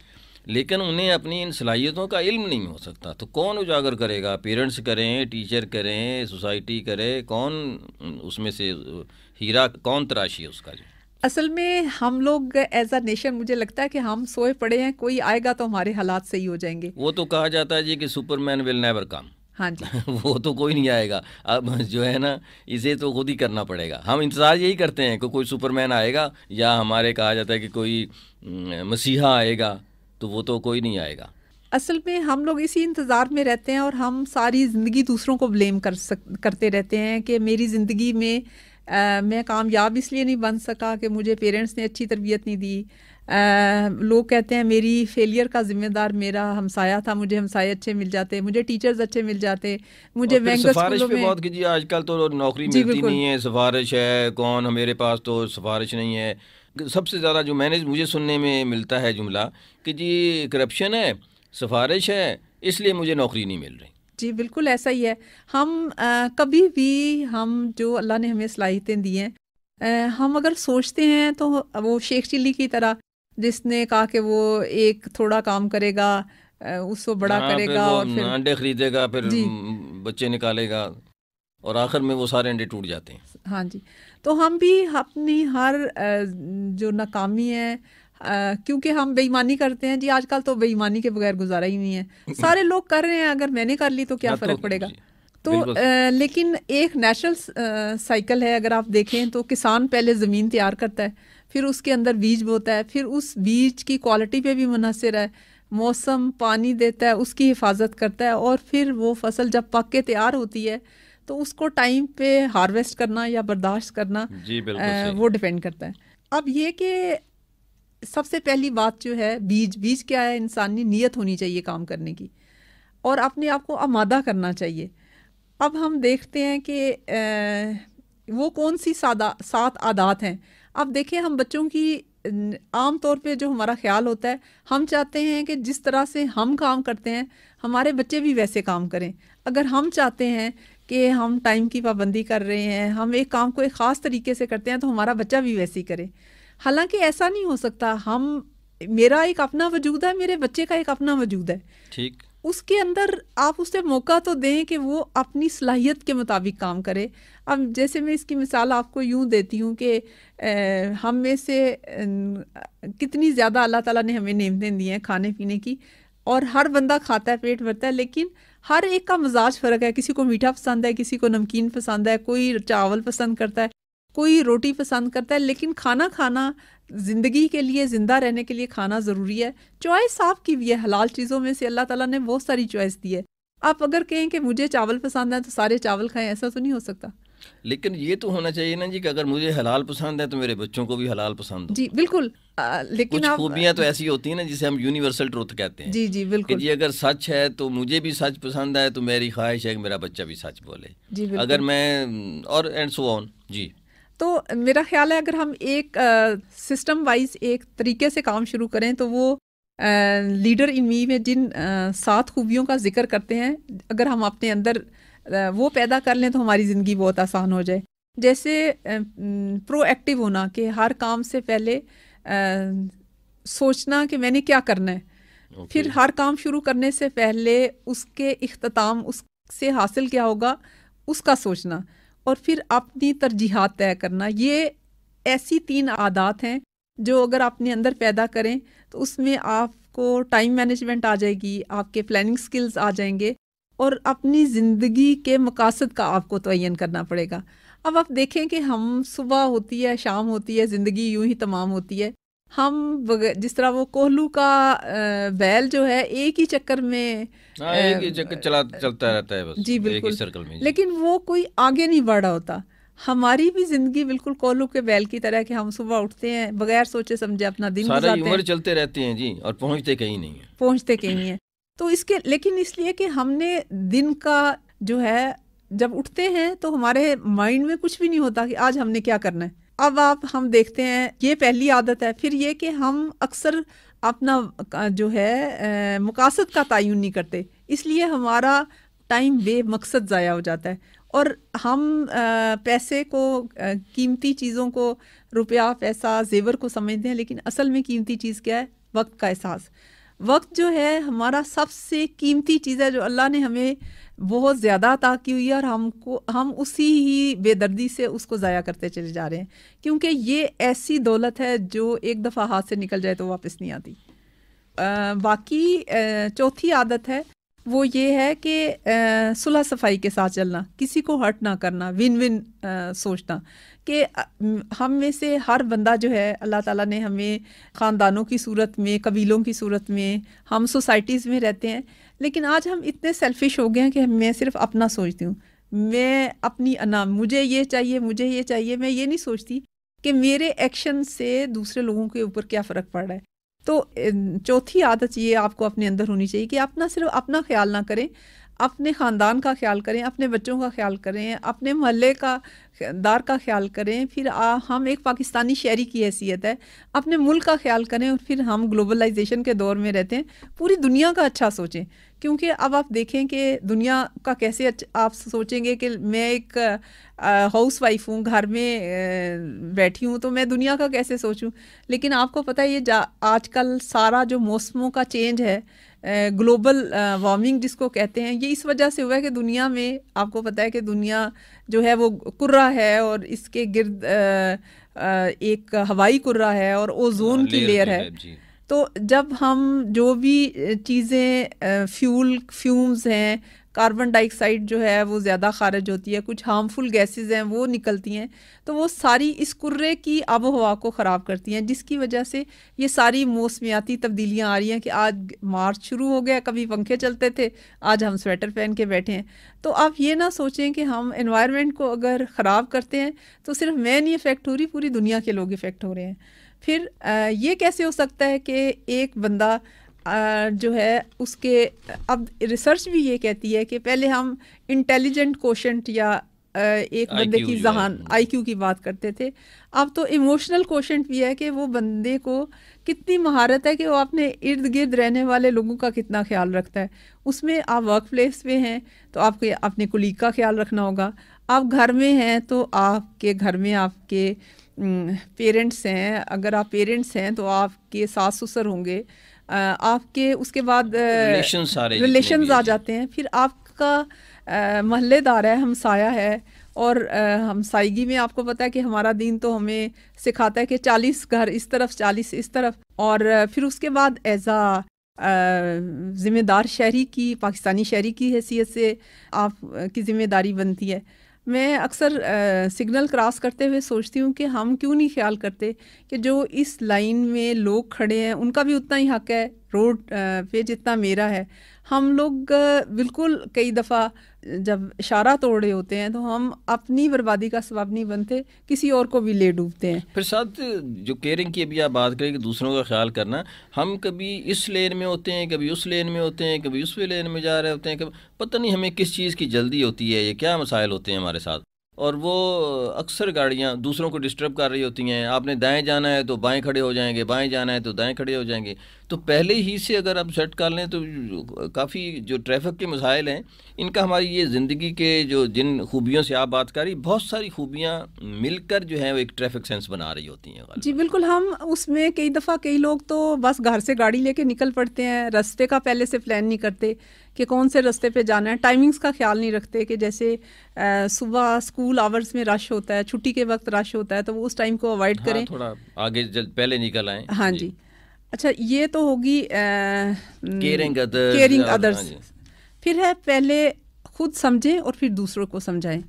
लेकिन उन्हें अपनी इन सलाहियतों का इल्म नहीं हो सकता तो कौन उजागर करेगा पेरेंट्स करें टीचर करें सोसाइटी करें कौन उसमें से हीरा कौन तराशी है उसका जी असल में हम लोग एज अ नेशन मुझे लगता है कि हम सोए पड़े हैं कोई आएगा तो हमारे हालात सही हो जाएंगे वो तो कहा जाता है जी कि सुपरमैन विल नेवर कम हाँ जी वो तो कोई नहीं आएगा अब जो है ना इसे तो खुद ही करना पड़ेगा हम इंतज़ार यही करते हैं कि कोई सुपरमैन आएगा या हमारे कहा जाता है कि कोई मसीहा आएगा तो वो तो कोई नहीं आएगा असल में हम लोग इसी इंतज़ार में रहते हैं और हम सारी ज़िंदगी दूसरों को ब्लेम कर सक करते रहते हैं कि मेरी ज़िंदगी में आ, मैं कामयाब इसलिए नहीं बन सका कि मुझे पेरेंट्स ने अच्छी तरबियत नहीं दी लोग कहते हैं मेरी फेलियर का जिम्मेदार मेरा हमसाया था मुझे हमसाए अच्छे मिल जाते मुझे टीचर्स अच्छे मिल जाते मुझे सिफारिश पे बहुत कीजिए आजकल तो नौकरी मिलती नहीं है सिफारिश है कौन मेरे पास तो सिफारिश नहीं है सबसे ज़्यादा जो मैंने मुझे सुनने में मिलता है जुमला कि जी करप्शन है सिफारिश है इसलिए मुझे नौकरी नहीं मिल रही जी बिल्कुल ऐसा ही है हम आ, कभी भी हम जो अल्लाह ने हमें सलाहियतें दी हैं हम अगर सोचते हैं तो वो शेख चिल्ली की तरह जिसने कहा कि वो एक थोड़ा काम करेगा उसको बड़ा हाँ, करेगा और फिर अंडे खरीदेगा फिर बच्चे निकालेगा और आखिर में वो सारे अंडे टूट जाते हैं हाँ जी तो हम भी अपनी हर जो नाकामी है क्योंकि हम बेईमानी करते हैं जी आजकल तो बेईमानी के बगैर गुजारा ही नहीं है सारे लोग कर रहे हैं अगर मैंने कर ली तो क्या हाँ, तो फ़र्क पड़ेगा तो आ, लेकिन एक नेशनल साइकिल है अगर आप देखें तो किसान पहले ज़मीन तैयार करता है फिर उसके अंदर बीज बोता है फिर उस बीज की क्वालिटी पे भी मुनसर है मौसम पानी देता है उसकी हिफाजत करता है और फिर वो फसल जब पक के तैयार होती है तो उसको टाइम पे हार्वेस्ट करना या बर्दाश्त करना जी आ, वो डिपेंड करता है अब ये कि सबसे पहली बात जो है बीज बीज क्या है इंसानी नीयत होनी चाहिए काम करने की और अपने आप को आमादा करना चाहिए अब हम देखते हैं कि वो कौन सी सादा सात आदात हैं अब देखें हम बच्चों की आम तौर पे जो हमारा ख्याल होता है हम चाहते हैं कि जिस तरह से हम काम करते हैं हमारे बच्चे भी वैसे काम करें अगर हम चाहते हैं कि हम टाइम की पाबंदी कर रहे हैं हम एक काम को एक ख़ास तरीके से करते हैं तो हमारा बच्चा भी वैसे ही करे हालांकि ऐसा नहीं हो सकता हम मेरा एक अपना वजूद है मेरे बच्चे का एक अपना वजूद है ठीक उसके अंदर आप उसे मौका तो दें कि वो अपनी सलाहियत के मुताबिक काम करे अब जैसे मैं इसकी मिसाल आपको यूं देती हूँ कि हम में से कितनी ज़्यादा अल्लाह ताला ने हमें नेमतें दी हैं खाने पीने की और हर बंदा खाता है पेट भरता है लेकिन हर एक का मजाज फ़र्क है किसी को मीठा पसंद है किसी को नमकीन पसंद है कोई चावल पसंद करता है कोई रोटी पसंद करता है लेकिन खाना खाना ज़िंदगी के लिए ज़िंदा रहने के लिए खाना ज़रूरी है चॉइस आपकी भी है हलाल चीज़ों में से अल्लाह ताला ने बहुत सारी चॉइस दी है आप अगर कहें कि मुझे चावल पसंद है तो सारे चावल खाएं ऐसा तो नहीं हो सकता लेकिन ये तो होना चाहिए ना जी कि अगर मुझे हलाल पसंद है तो मेरे बच्चों को भी हलाल पसंद हो जी बिल्कुल आ, लेकिन कुछ खूबियां तो ऐसी होती हैं ना जिसे हम यूनिवर्सल ट्रुथ कहते हैं जी जी बिल्कुल जी अगर सच है तो मुझे भी सच पसंद है तो मेरी ख्वाहिश है कि मेरा बच्चा भी सच बोले जी अगर मैं और एंड सो ऑन जी तो मेरा ख्याल है अगर हम एक सिस्टम वाइज एक तरीके से काम शुरू करें तो वो लीडर इन मी में जिन सात खूबियों का जिक्र करते हैं अगर हम अपने अंदर वो पैदा कर लें तो हमारी ज़िंदगी बहुत आसान हो जाए जैसे प्रोएक्टिव होना कि हर काम से पहले आ, सोचना कि मैंने क्या करना है okay. फिर हर काम शुरू करने से पहले उसके अख्ताम उससे हासिल क्या होगा उसका सोचना और फिर अपनी तरजीहत तय करना ये ऐसी तीन आदत हैं जो अगर आपने अंदर पैदा करें तो उसमें आपको टाइम मैनेजमेंट आ जाएगी आपके प्लानिंग स्किल्स आ जाएंगे और अपनी ज़िंदगी के मकासद का आपको तयन करना पड़ेगा अब आप देखें कि हम सुबह होती है शाम होती है ज़िंदगी यूं ही तमाम होती है हम जिस तरह वो कोहलू का बैल जो है एक ही चक्कर में आ, हाँ, एक ही चक्कर चला चलता रहता है बस जी बिल्कुल एक ही सर्कल में लेकिन वो कोई आगे नहीं बढ़ रहा होता हमारी भी जिंदगी बिल्कुल कोहलू के बैल की तरह कि हम सुबह उठते हैं बगैर सोचे समझे अपना दिन उम्र चलते रहते हैं जी और पहुंचते कहीं नहीं है पहुंचते कहीं है तो इसके लेकिन इसलिए कि हमने दिन का जो है जब उठते हैं तो हमारे माइंड में कुछ भी नहीं होता कि आज हमने क्या करना है अब आप हम देखते हैं ये पहली आदत है फिर ये कि हम अक्सर अपना जो है मकासद का तयन नहीं करते इसलिए हमारा टाइम बे मकसद ज़ाया हो जाता है और हम पैसे को कीमती चीज़ों को रुपया पैसा जेवर को समझते हैं लेकिन असल में कीमती चीज़ क्या है वक्त का एहसास वक्त जो है हमारा सबसे कीमती चीज़ है जो अल्लाह ने हमें बहुत ज़्यादा ताकि हुई है और हमको हम उसी ही बेदर्दी से उसको ज़ाया करते चले जा रहे हैं क्योंकि ये ऐसी दौलत है जो एक दफ़ा हाथ से निकल जाए तो वापस नहीं आती बाकी चौथी आदत है वो ये है कि सुलह सफाई के साथ चलना किसी को हर्ट ना करना विन विन सोचना कि हम में से हर बंदा जो है अल्लाह ताला ने हमें ख़ानदानों की सूरत में कबीलों की सूरत में हम सोसाइटीज़ में रहते हैं लेकिन आज हम इतने सेल्फिश हो गए हैं कि मैं सिर्फ अपना सोचती हूँ मैं अपनी अनाम मुझे ये चाहिए मुझे ये चाहिए मैं ये नहीं सोचती कि मेरे एक्शन से दूसरे लोगों के ऊपर क्या फ़र्क पड़ रहा है तो चौथी आदत ये आपको अपने अंदर होनी चाहिए कि अपना सिर्फ अपना ख्याल ना करें अपने ख़ानदान का ख्याल करें अपने बच्चों का ख्याल करें अपने महल्ले का दार का ख्याल करें फिर आ, हम एक पाकिस्तानी शहरी की हैसियत है अपने मुल्क का ख्याल करें और फिर हम ग्लोबलाइजेशन के दौर में रहते हैं पूरी दुनिया का अच्छा सोचें क्योंकि अब आप देखें कि दुनिया का कैसे आप सोचेंगे कि मैं एक हाउस वाइफ हूँ घर में बैठी हूँ तो मैं दुनिया का कैसे सोचूँ लेकिन आपको पता है ये आजकल सारा जो मौसमों का चेंज है ग्लोबल वार्मिंग जिसको कहते हैं ये इस वजह से हुआ है कि दुनिया में आपको पता है कि दुनिया जो है वो कुर्रा है और इसके गिर्द एक हवाई कुर्रा है और ओजोन हाँ, की लेयर है तो जब हम जो भी चीज़ें फ्यूल फ्यूम्स हैं कार्बन डाइऑक्साइड जो है वो ज़्यादा खारिज होती है कुछ हार्मफुल गैसेस हैं वो निकलती हैं तो वो सारी इस कुर्रे की आबो हवा को ख़राब करती हैं जिसकी वजह से ये सारी मौसमियाती तब्दीलियाँ आ रही हैं कि आज मार्च शुरू हो गया कभी पंखे चलते थे आज हम स्वेटर पहन के बैठे हैं तो आप ये ना सोचें कि हम इन्वायरमेंट को अगर ख़राब करते हैं तो सिर्फ मैं नहीं इफ़ेक्ट हो रही पूरी दुनिया के लोग इफ़ेक्ट हो रहे हैं फिर ये कैसे हो सकता है कि एक बंदा जो है उसके अब रिसर्च भी ये कहती है कि पहले हम इंटेलिजेंट कोशंट या एक बंदे की जहान आईक्यू की बात करते थे अब तो इमोशनल कोशंट भी है कि वो बंदे को कितनी महारत है कि वो अपने इर्द गिर्द रहने वाले लोगों का कितना ख्याल रखता है उसमें आप वर्क प्लेस पे हैं तो आपके अपने कुलीग का ख्याल रखना होगा आप घर में हैं तो आपके घर में आपके पेरेंट्स हैं अगर आप पेरेंट्स हैं तो आपके सास ससुर होंगे आपके उसके बाद रिलेशन रिलेशन आ जाते हैं फिर आपका महल्लेदार है हमसाया है और साइगी में आपको पता है कि हमारा दीन तो हमें सिखाता है कि चालीस घर इस तरफ चालीस इस तरफ और फिर उसके बाद ऐसा ज़िम्मेदार शहरी की पाकिस्तानी शहरी की हैसियत से आप की ज़िम्मेदारी बनती है मैं अक्सर सिग्नल क्रॉस करते हुए सोचती हूँ कि हम क्यों नहीं ख्याल करते कि जो इस लाइन में लोग खड़े हैं उनका भी उतना ही हक है रोड पे जितना मेरा है हम लोग बिल्कुल कई दफ़ा जब इशारा तोड़ रहे होते हैं तो हम अपनी बर्बादी का सबब नहीं बनते किसी और को भी ले डूबते हैं फिर साथ जो केयरिंग की अभी आप बात करें कि दूसरों का ख्याल करना हम कभी इस लेन में होते हैं कभी उस लेन में होते हैं कभी उस लेन में जा रहे होते हैं कभी पता नहीं हमें किस चीज़ की जल्दी होती है ये क्या मसाइल होते हैं हमारे साथ और वो अक्सर गाड़ियाँ दूसरों को डिस्टर्ब कर रही होती हैं आपने दाएं जाना है तो बाएं खड़े हो जाएंगे बाएं जाना है तो दाएं खड़े हो जाएंगे तो पहले ही से अगर आप सेट कर लें तो काफ़ी जो ट्रैफिक के मसाइल हैं इनका हमारी ये ज़िंदगी के जो जिन खूबियों से आप बात कर रही बहुत सारी खूबियाँ मिलकर जो है वो एक ट्रैफिक सेंस बना रही होती हैं जी बिल्कुल हम उसमें कई दफ़ा कई लोग तो बस घर से गाड़ी लेके निकल पड़ते हैं रास्ते का पहले से प्लान नहीं करते कि कौन से रास्ते पे जाना है टाइमिंग्स का ख्याल नहीं रखते कि जैसे सुबह स्कूल आवर्स में रश होता है छुट्टी के वक्त रश होता है तो वो उस टाइम को अवॉइड हाँ, करें थोड़ा आगे जल्द पहले निकल आए हाँ जी, जी। अच्छा ये तो होगी केयरिंग अदर्स केयरिंग अदर्स फिर है पहले खुद समझें और फिर दूसरों को समझाएं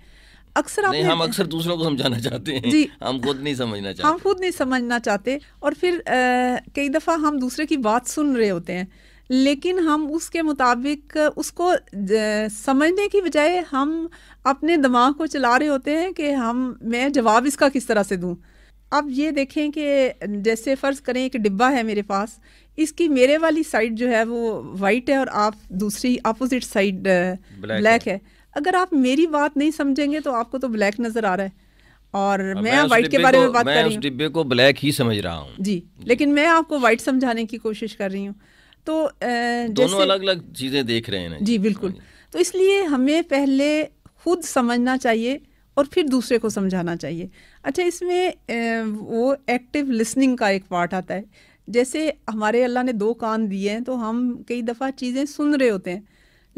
अक्सर आप हम अक्सर दूसरों को समझाना चाहते हैं जी हम खुद नहीं समझना चाहते हम खुद नहीं समझना चाहते और फिर कई दफ़ा हम दूसरे की बात सुन रहे होते हैं लेकिन हम उसके मुताबिक उसको समझने की बजाय हम अपने दिमाग को चला रहे होते हैं कि हम मैं जवाब इसका किस तरह से दूं अब ये देखें कि जैसे फ़र्ज़ करें एक डिब्बा है मेरे पास इसकी मेरे वाली साइड जो है वो वाइट है और आप दूसरी अपोजिट साइड ब्लैक, ब्लैक है।, है अगर आप मेरी बात नहीं समझेंगे तो आपको तो ब्लैक नज़र आ रहा है और मैं, मैं वाइट के बारे में बात कर रही हूँ डिब्बे को ब्लैक ही समझ रहा हूँ जी लेकिन मैं आपको वाइट समझाने की कोशिश कर रही हूँ तो दोनों अलग अलग चीज़ें देख रहे हैं जी बिल्कुल हाँ तो इसलिए हमें पहले खुद समझना चाहिए और फिर दूसरे को समझाना चाहिए अच्छा इसमें वो एक्टिव लिसनिंग का एक पार्ट आता है जैसे हमारे अल्लाह ने दो कान दिए हैं तो हम कई दफ़ा चीज़ें सुन रहे होते हैं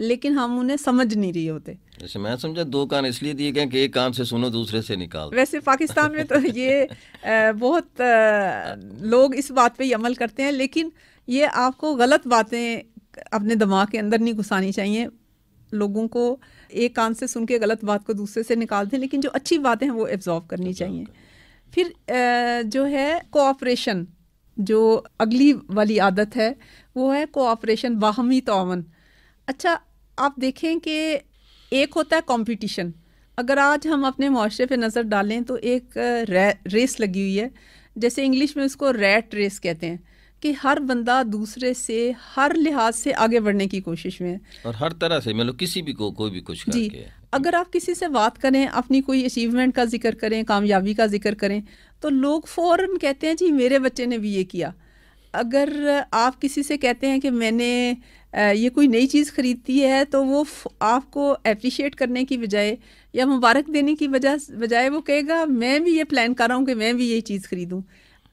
लेकिन हम उन्हें समझ नहीं रहे होते जैसे अच्छा, मैं समझा दो कान इसलिए दिए गए कि एक कान से सुनो दूसरे से निकाल वैसे पाकिस्तान में तो ये बहुत लोग इस बात पे ही अमल करते हैं लेकिन ये आपको गलत बातें अपने दिमाग के अंदर नहीं घुसानी चाहिए लोगों को एक कान से सुन के गलत बात को दूसरे से निकाल दें लेकिन जो अच्छी बातें हैं वो एब्जॉर्व करनी चाहिए फिर जो है कोऑपरेशन जो अगली वाली आदत है वो है कोऑपरेशन बाहमी तोन अच्छा आप देखें कि एक होता है कंपटीशन अगर आज हम अपने माशरे पे नज़र डालें तो एक रेस लगी हुई है जैसे इंग्लिश में उसको रेट रेस कहते हैं कि हर बंदा दूसरे से हर लिहाज से आगे बढ़ने की कोशिश में है और हर तरह से मतलब किसी भी को कोई भी कुछ जी अगर आप किसी से बात करें अपनी कोई अचीवमेंट का जिक्र करें कामयाबी का जिक्र करें तो लोग फ़ौरन कहते हैं जी मेरे बच्चे ने भी ये किया अगर आप किसी से कहते हैं कि मैंने ये कोई नई चीज़ खरीदती है तो वो आपको अप्रिशिएट करने की बजाय या मुबारक देने की बजाय वो कहेगा मैं भी ये प्लान कर रहा हूँ कि मैं भी ये चीज़ ख़रीदूँ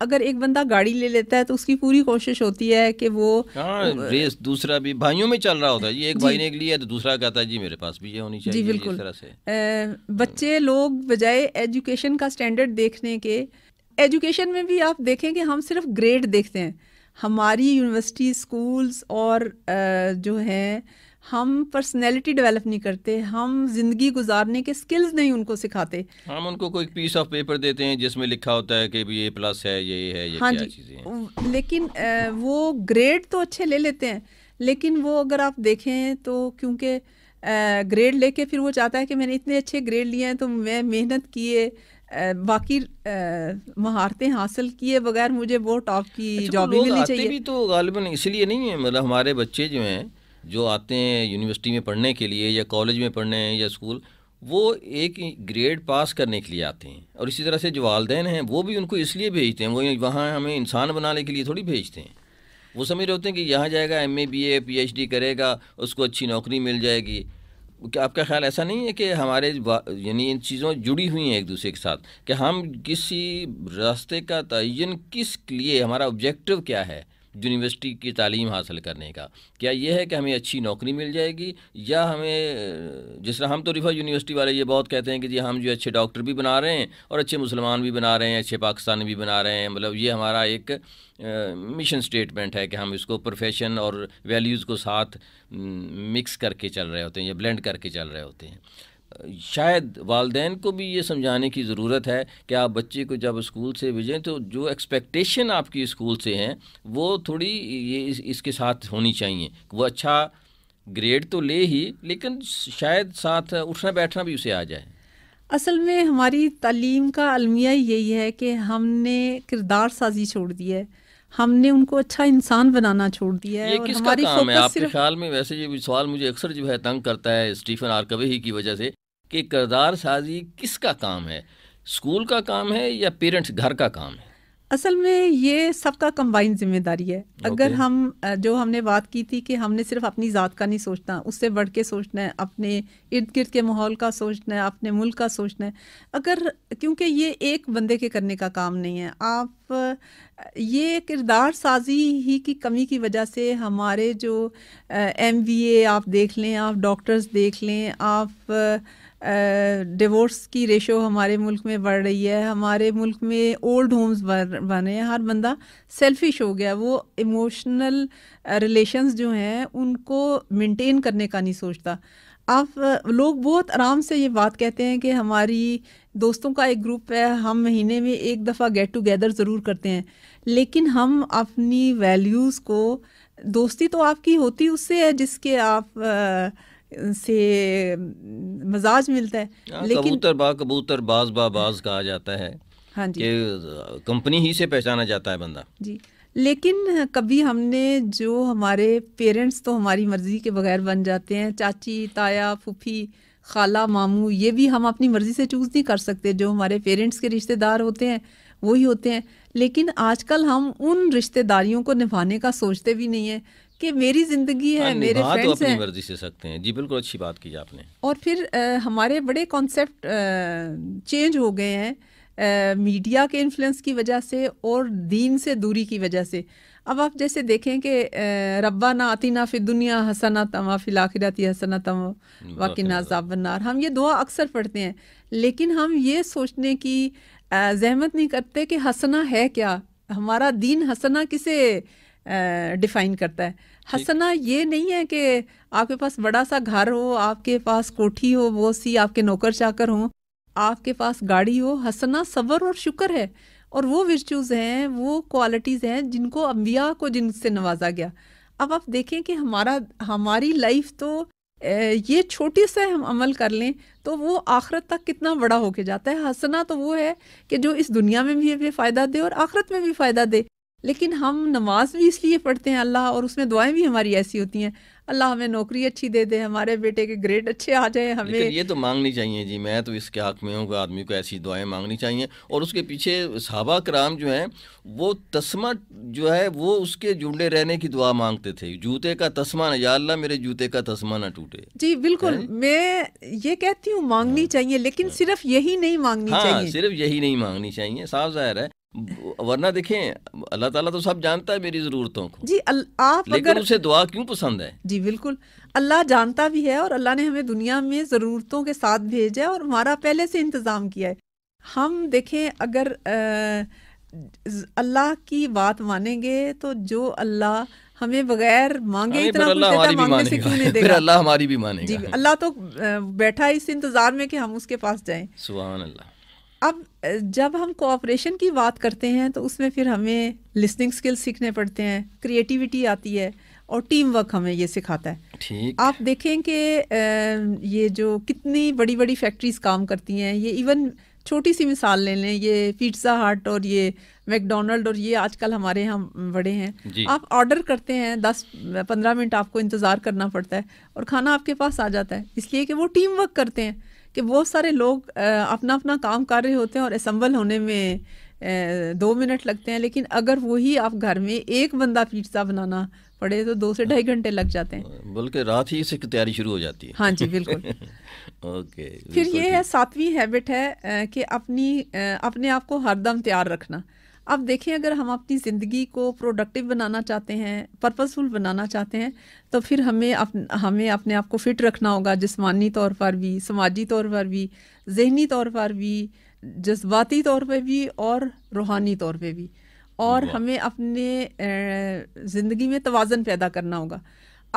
अगर एक बंदा गाड़ी ले लेता है तो उसकी पूरी कोशिश होती है कि वो हाँ, रेस दूसरा भी भाइयों में चल रहा होता है जी एक भाई ने एक लिया तो दूसरा कहता है जी मेरे पास भी ये होनी चाहिए जी बिल्कुल तरह से बच्चे लोग बजाय एजुकेशन का स्टैंडर्ड देखने के एजुकेशन में भी आप देखें कि हम सिर्फ ग्रेड देखते हैं हमारी यूनिवर्सिटी स्कूल्स और जो हैं हम पर्सनैलिटी डेवलप नहीं करते हम जिंदगी गुजारने के स्किल्स नहीं उनको सिखाते हम उनको कोई पीस ऑफ पेपर देते हैं जिसमें लिखा होता है कि ये प्लस है ये है ये हाँ क्या चीज़ें लेकिन वो ग्रेड तो अच्छे ले लेते हैं लेकिन वो अगर आप देखें तो क्योंकि ग्रेड लेके फिर वो चाहता है कि मैंने इतने अच्छे ग्रेड लिए हैं तो मैं मेहनत किए बाकी महारतें हासिल किए बगैर मुझे वो टॉप की अच्छा, जॉब तो मिलनी चाहिए भी तो गालिबा इसलिए नहीं है मतलब हमारे बच्चे जो हैं जो आते हैं यूनिवर्सिटी में पढ़ने के लिए या कॉलेज में पढ़ने हैं या स्कूल वो एक ग्रेड पास करने के लिए आते हैं और इसी तरह से जो वालदे हैं वो भी उनको इसलिए भेजते हैं वो वहाँ हमें इंसान बनाने के लिए थोड़ी भेजते हैं वो समझ रहे होते हैं कि यहाँ जाएगा M A B A P H D करेगा उसको अच्छी नौकरी मिल जाएगी क्या आपका ख्याल ऐसा नहीं है कि हमारे यानी इन चीज़ों जुड़ी हुई हैं एक दूसरे के साथ कि हम किसी रास्ते का तयन किस लिए हमारा ऑब्जेक्टिव क्या है यूनिवर्सिटी की तालीम हासिल करने का क्या यह है कि हमें अच्छी नौकरी मिल जाएगी या हमें जिस तरह हम तो रिफा यूनिवर्सिटी वाले ये बहुत कहते हैं कि जी हम जो अच्छे डॉक्टर भी बना रहे हैं और अच्छे मुसलमान भी बना रहे हैं अच्छे पाकिस्तानी भी बना रहे हैं मतलब ये हमारा एक मिशन स्टेटमेंट है कि हम इसको प्रोफेशन और वैल्यूज़ को साथ मिक्स हम्म, करके चल रहे होते हैं या ब्लेंड करके चल रहे होते हैं शायद वालदेन को भी ये समझाने की ज़रूरत है कि आप बच्चे को जब स्कूल से भेजें तो जो एक्सपेक्टेशन आपकी स्कूल से हैं वो थोड़ी ये इस, इसके साथ होनी चाहिए वो अच्छा ग्रेड तो ले ही लेकिन शायद साथ उठना बैठना भी उसे आ जाए असल में हमारी तालीम का अलमिया यही है कि हमने किरदार साजी छोड़ दी है हमने उनको अच्छा इंसान बनाना छोड़ दिया है ये किसका काम है आपके ख्याल में वैसे ये सवाल मुझे अक्सर जो है तंग करता है स्टीफन आरकवे ही की वजह से कि किरदार साजी किसका काम है स्कूल का काम है या पेरेंट्स घर का काम है असल में ये सबका कंबाइन जिम्मेदारी है अगर हम जो हमने बात की थी कि हमने सिर्फ अपनी ज़ात का नहीं सोचना उससे बढ़ के सोचना है अपने इर्द गिर्द के माहौल का सोचना है अपने मुल्क का सोचना है अगर क्योंकि ये एक बंदे के करने का काम नहीं है आप ये किरदार साजी ही की कमी की वजह से हमारे जो एम आप देख लें आप डॉक्टर्स देख लें आप डिवोर्स की रेशो हमारे मुल्क में बढ़ रही है हमारे मुल्क में ओल्ड होम्स बने हैं हर बंदा सेल्फिश हो गया वो इमोशनल रिलेशंस जो हैं उनको मेंटेन करने का नहीं सोचता आप लोग बहुत आराम से ये बात कहते हैं कि हमारी दोस्तों का एक ग्रुप है हम महीने में एक दफ़ा गेट टुगेदर ज़रूर करते हैं लेकिन हम अपनी वैल्यूज़ को दोस्ती तो आपकी होती उससे है जिसके आप आ, से हम्म, मजाज मिलता है आ, हाँ, लेकिन कबूतर बा कबूतर बाज बा बाज कहा जाता है हाँ जी कंपनी ही से पहचाना जाता है बंदा जी लेकिन कभी हमने जो हमारे पेरेंट्स तो हमारी मर्ज़ी के बगैर बन जाते हैं चाची ताया फूफी खाला मामू ये भी हम अपनी मर्ज़ी से चूज़ नहीं कर सकते जो हमारे पेरेंट्स के रिश्तेदार होते हैं वही होते हैं लेकिन आजकल हम उन रिश्तेदारियों को निभाने का सोचते भी नहीं हैं कि मेरी जिंदगी है हाँ मेरे फ्रेंड्स हाँ, तो हैं मर्जी से सकते हैं जी बिल्कुल अच्छी बात की आपने और फिर आ, हमारे बड़े कॉन्सेप्ट चेंज हो गए हैं मीडिया के इन्फ्लुएंस की वजह से और दीन से दूरी की वजह से अब आप जैसे देखें कि रब्बा ना ना फिर दुनिया हसना तमा फिल आखिरती हसना तमा वाकिना नाजाबनार हम ये दुआ अक्सर पढ़ते हैं लेकिन हम ये सोचने की जहमत नहीं करते कि हसना है क्या हमारा दीन हसना किसे डिफाइन करता है हसना ये नहीं है कि आपके पास बड़ा सा घर हो आपके पास कोठी हो वो सी आपके नौकर चाकर हों आपके पास गाड़ी हो हसना सबर और शुक्र है और वो वर्चूज़ हैं वो क्वालिटीज़ हैं जिनको अम्बिया को जिनसे नवाजा गया अब आप देखें कि हमारा हमारी लाइफ तो ये छोटे से हम अमल कर लें तो वो आखरत तक कितना बड़ा होके जाता है हंसना तो वो है कि जो इस दुनिया में भी हमें फ़ायदा दे और आखरत में भी फ़ायदा दे लेकिन हम नमाज भी इसलिए पढ़ते हैं अल्लाह और उसमें दुआएं भी हमारी ऐसी होती हैं अल्लाह हमें नौकरी अच्छी दे दे हमारे बेटे के ग्रेड अच्छे आ जाए हमें ये तो मांगनी चाहिए जी मैं तो इसके हक में हूँ आदमी को ऐसी दुआएं मांगनी चाहिए और उसके पीछे सहाबा कराम जो हैं वो तस्मा जो है वो उसके जुड़े रहने की दुआ मांगते थे जूते का तस्मा ना या अल्लाह मेरे जूते का तस्मा ना टूटे जी बिल्कुल मैं ये कहती हूँ मांगनी हाँ। चाहिए लेकिन हाँ। सिर्फ यही नहीं मांगनी हाँ, चाहिए सिर्फ यही नहीं मांगनी चाहिए साफ जाहिर है वरना देखें अल्लाह ताला तो सब जानता है मेरी ज़रूरतों को जी अल, आप लेकिन अगर, उसे दुआ क्यों पसंद है जी बिल्कुल अल्लाह जानता भी है और अल्लाह ने हमें दुनिया में ज़रूरतों के साथ भेजा है और हमारा पहले से इंतज़ाम किया है हम देखें अगर अल्लाह की बात मानेंगे तो जो अल्लाह हमें बगैर मांगे इतना कुछ देता मांगने से क्यों नहीं देगा अल्लाह हमारी भी मानेगा जी अल्लाह तो बैठा इस इंतज़ार में कि हम उसके पास जाएं सुबह अल्लाह अब जब हम कोऑपरेशन की बात करते हैं तो उसमें फिर हमें लिसनिंग स्किल्स सीखने पड़ते हैं क्रिएटिविटी आती है और टीम वर्क हमें ये सिखाता है ठीक आप देखें कि ये जो कितनी बड़ी बड़ी फैक्ट्रीज काम करती हैं ये इवन छोटी सी मिसाल ले लें ये पिज्ज़ा हट और ये मैकडोनल्ड और ये आजकल हमारे यहाँ बड़े हैं आप ऑर्डर करते हैं दस पंद्रह मिनट आपको इंतज़ार करना पड़ता है और खाना आपके पास आ जाता है इसलिए कि वो टीम वर्क करते हैं कि बहुत सारे लोग अपना अपना काम कर रहे होते हैं और असम्बल होने में दो मिनट लगते हैं लेकिन अगर वही आप घर में एक बंदा पिज्ज़ा बनाना पड़े तो दो से ढाई घंटे लग जाते हैं बल्कि रात ही इसकी तैयारी शुरू हो जाती है हाँ जी बिल्कुल ओके फिर ये है सातवीं हैबिट है कि अपनी अपने आप को हरदम तैयार रखना अब देखें अगर हम अपनी ज़िंदगी को प्रोडक्टिव बनाना चाहते हैं पर्पसफुल बनाना चाहते हैं तो फिर हमें अप, हमें अपने आप को फिट रखना होगा जिसमानी तौर पर भी समाजी तौर पर भी जहनी तौर पर भी जज्बाती तौर पर भी और रूहानी तौर पर भी और हमें अपने ज़िंदगी में तोज़न पैदा करना होगा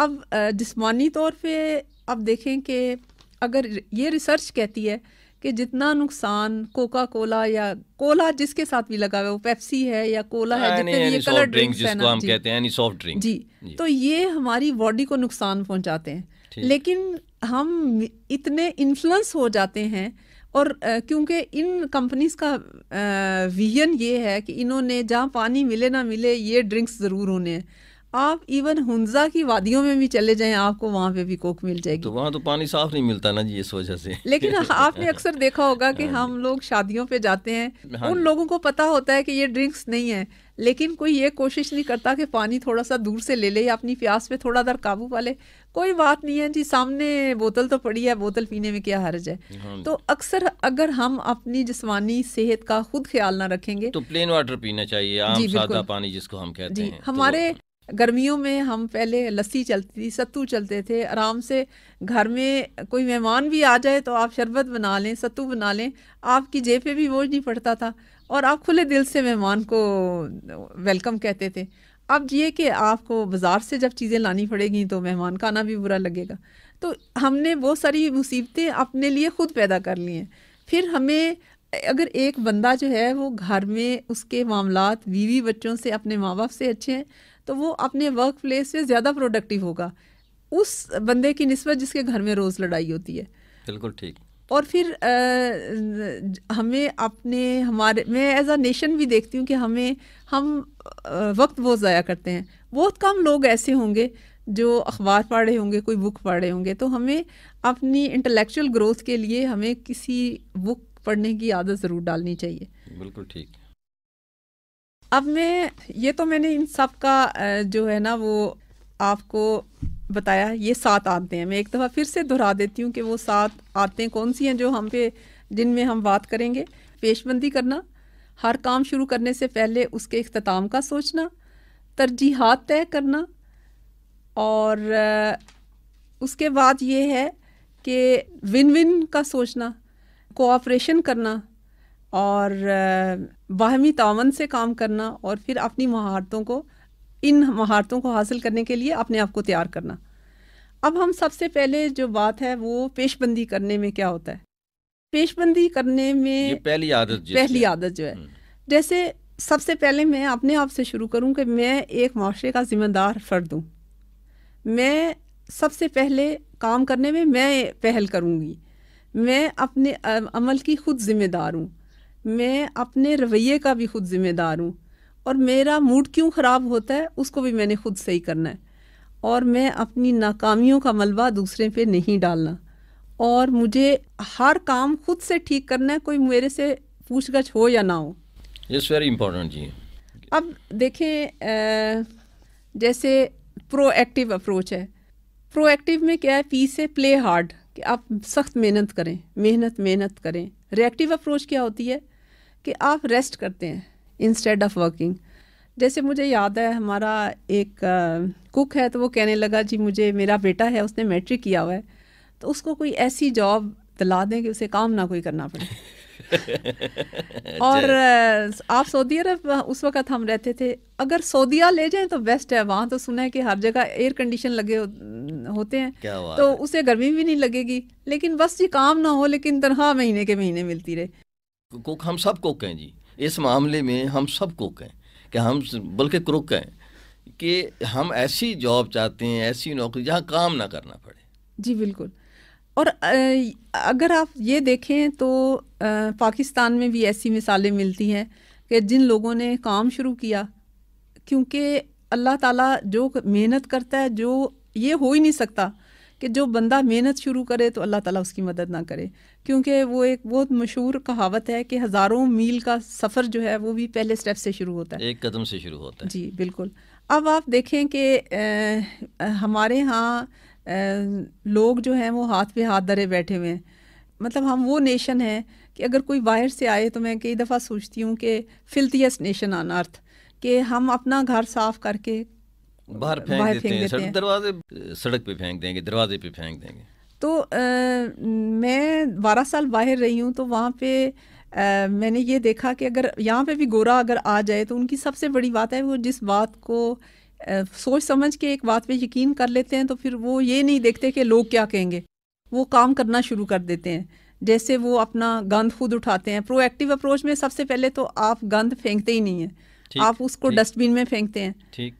अब जिसमानी तौर पर अब देखें कि अगर ये रिसर्च कहती है कि जितना नुकसान कोका कोला या कोला जिसके साथ भी लगा हुआ है वो पेप्सी है या कोला है हाँ, जितने भी कलर ड्रिंक्स जिसको हम कहते हैं सॉफ्ट ड्रिंक जी तो ये हमारी बॉडी को नुकसान पहुंचाते हैं लेकिन हम इतने इन्फ्लुएंस हो जाते हैं और क्योंकि इन कंपनीज का विजन ये है कि इन्होंने जहाँ पानी मिले ना मिले ये ड्रिंक्स ज़रूर होने हैं आप इवन हुंजा की वादियों में भी चले जाएं आपको वहाँ पे भी कोक मिल जाएगी तो वहाँ तो पानी साफ नहीं मिलता ना जी इस वजह से लेकिन आपने अक्सर देखा होगा कि हाँ हम लोग शादियों पे जाते हैं हाँ उन लोगों को पता होता है कि ये ड्रिंक्स नहीं है लेकिन कोई ये कोशिश नहीं करता कि पानी थोड़ा सा दूर से ले ले या अपनी प्यास पे थोड़ा दर काबू पा ले कोई बात नहीं है जी सामने बोतल तो पड़ी है बोतल पीने में क्या हर्ज है हाँ तो अक्सर अगर हम अपनी जिस्मानी सेहत का खुद ख्याल ना रखेंगे तो प्लेन वाटर पीना चाहिए आम सादा पानी जिसको हम कहते हैं तो हमारे गर्मियों में हम पहले लस्सी चलती थी सत्तू चलते थे आराम से घर में कोई मेहमान भी आ जाए तो आप शरबत बना लें सत्तू बना लें आपकी जेब पे भी बोझ नहीं पड़ता था और आप खुले दिल से मेहमान को वेलकम कहते थे अब ये कि आपको बाज़ार से जब चीज़ें लानी पड़ेगी तो मेहमान का आना भी बुरा लगेगा तो हमने बहुत सारी मुसीबतें अपने लिए ख़ुद पैदा कर ली हैं फिर हमें अगर एक बंदा जो है वो घर में उसके मामला बीवी बच्चों से अपने माँ बाप से अच्छे हैं तो वो अपने वर्क प्लेस पे ज़्यादा प्रोडक्टिव होगा उस बंदे की नस्बत जिसके घर में रोज़ लड़ाई होती है बिल्कुल ठीक और फिर आ, हमें अपने हमारे मैं एज आ नेशन भी देखती हूँ कि हमें हम आ, वक्त बहुत ज़ाया करते हैं बहुत कम लोग ऐसे होंगे जो अखबार पढ़ रहे होंगे कोई बुक पढ़ रहे होंगे तो हमें अपनी इंटेलेक्चुअल ग्रोथ के लिए हमें किसी बुक पढ़ने की आदत ज़रूर डालनी चाहिए बिल्कुल ठीक अब मैं ये तो मैंने इन सब का जो है ना वो आपको बताया ये सात आते हैं मैं एक दफ़ा फिर से दोहरा देती हूँ कि वो सात आते कौन सी हैं जो हम पे जिनमें हम बात करेंगे पेशबंदी करना हर काम शुरू करने से पहले उसके अख्ताम का सोचना तरजीहत तय करना और उसके बाद ये है कि विन विन का सोचना कोऑपरेशन करना और बाहमी तावन से काम करना और फिर अपनी महारतों को इन महारतों को हासिल करने के लिए अपने आप को तैयार करना अब हम सबसे पहले जो बात है वो पेशबंदी करने में क्या होता है पेशबंदी करने में ये पहली आदत पहली आदत जो है हम्म। जैसे सबसे पहले मैं अपने आप से शुरू करूं कि मैं एक माशरे का ज़िम्मेदार फर्द हूँ मैं सबसे पहले काम करने में मैं पहल करूँगी मैं अपने अमल की खुद ज़िम्मेदार हूँ मैं अपने रवैये का भी खुद जिम्मेदार हूँ और मेरा मूड क्यों ख़राब होता है उसको भी मैंने खुद सही करना है और मैं अपनी नाकामियों का मलबा दूसरे पे नहीं डालना और मुझे हर काम खुद से ठीक करना है कोई मेरे से पूछ गछ हो या ना हो इट्स वेरी इम्पोर्टेंट जी अब देखें जैसे प्रोएक्टिव अप्रोच है प्रोएक्टिव में क्या है पी से प्ले हार्ड कि आप सख्त मेहनत करें मेहनत मेहनत करें रिएक्टिव अप्रोच क्या होती है कि आप रेस्ट करते हैं इंस्टेड ऑफ वर्किंग जैसे मुझे याद है हमारा एक कुक है तो वो कहने लगा जी मुझे मेरा बेटा है उसने मैट्रिक किया हुआ है तो उसको कोई ऐसी जॉब दिला दें कि उसे काम ना कोई करना पड़े और अच्छा। आप सऊदी अरब उस वक्त हम रहते थे अगर सऊदिया ले जाएं तो बेस्ट है वहाँ तो सुना है कि हर जगह एयर कंडीशन लगे होते हैं तो है? उसे गर्मी भी नहीं लगेगी लेकिन बस जी काम ना हो लेकिन तनख्वाह महीने के महीने मिलती रहे कुक हम सब कुक हैं जी इस मामले में हम सब कुक हैं कि हम बल्कि क्रुक हैं कि हम ऐसी जॉब चाहते हैं ऐसी नौकरी जहाँ काम ना करना पड़े जी बिल्कुल और अगर आप ये देखें तो पाकिस्तान में भी ऐसी मिसालें मिलती हैं कि जिन लोगों ने काम शुरू किया क्योंकि अल्लाह ताला जो मेहनत करता है जो ये हो ही नहीं सकता कि जो बंदा मेहनत शुरू करे तो अल्लाह ताला उसकी मदद ना करे क्योंकि वो एक बहुत मशहूर कहावत है कि हज़ारों मील का सफ़र जो है वो भी पहले स्टेप से शुरू होता है एक कदम से शुरू होता है जी बिल्कुल अब आप देखें कि हमारे यहाँ लोग जो हैं वो हाथ पे हाथ धरे बैठे हुए हैं मतलब हम वो नेशन हैं कि अगर कोई बाहर से आए तो मैं कई दफ़ा सोचती हूँ कि फिल्थियस नेशन ऑन अर्थ कि हम अपना घर साफ करके बाहर फेंक देते, देते हैं सड़क दरवाजे सड़क पे फेंक देंगे दरवाजे पे फेंक देंगे तो आ, मैं बारह साल बाहर रही हूँ तो वहाँ पे आ, मैंने ये देखा कि अगर यहाँ पे भी गोरा अगर आ जाए तो उनकी सबसे बड़ी बात है वो जिस बात को आ, सोच समझ के एक बात पे यकीन कर लेते हैं तो फिर वो ये नहीं देखते कि लोग क्या कहेंगे वो काम करना शुरू कर देते हैं जैसे वो अपना गंद खुद उठाते हैं प्रोएक्टिव अप्रोच में सबसे पहले तो आप गंद फेंकते ही नहीं हैं आप उसको डस्टबिन में फेंकते हैं ठीक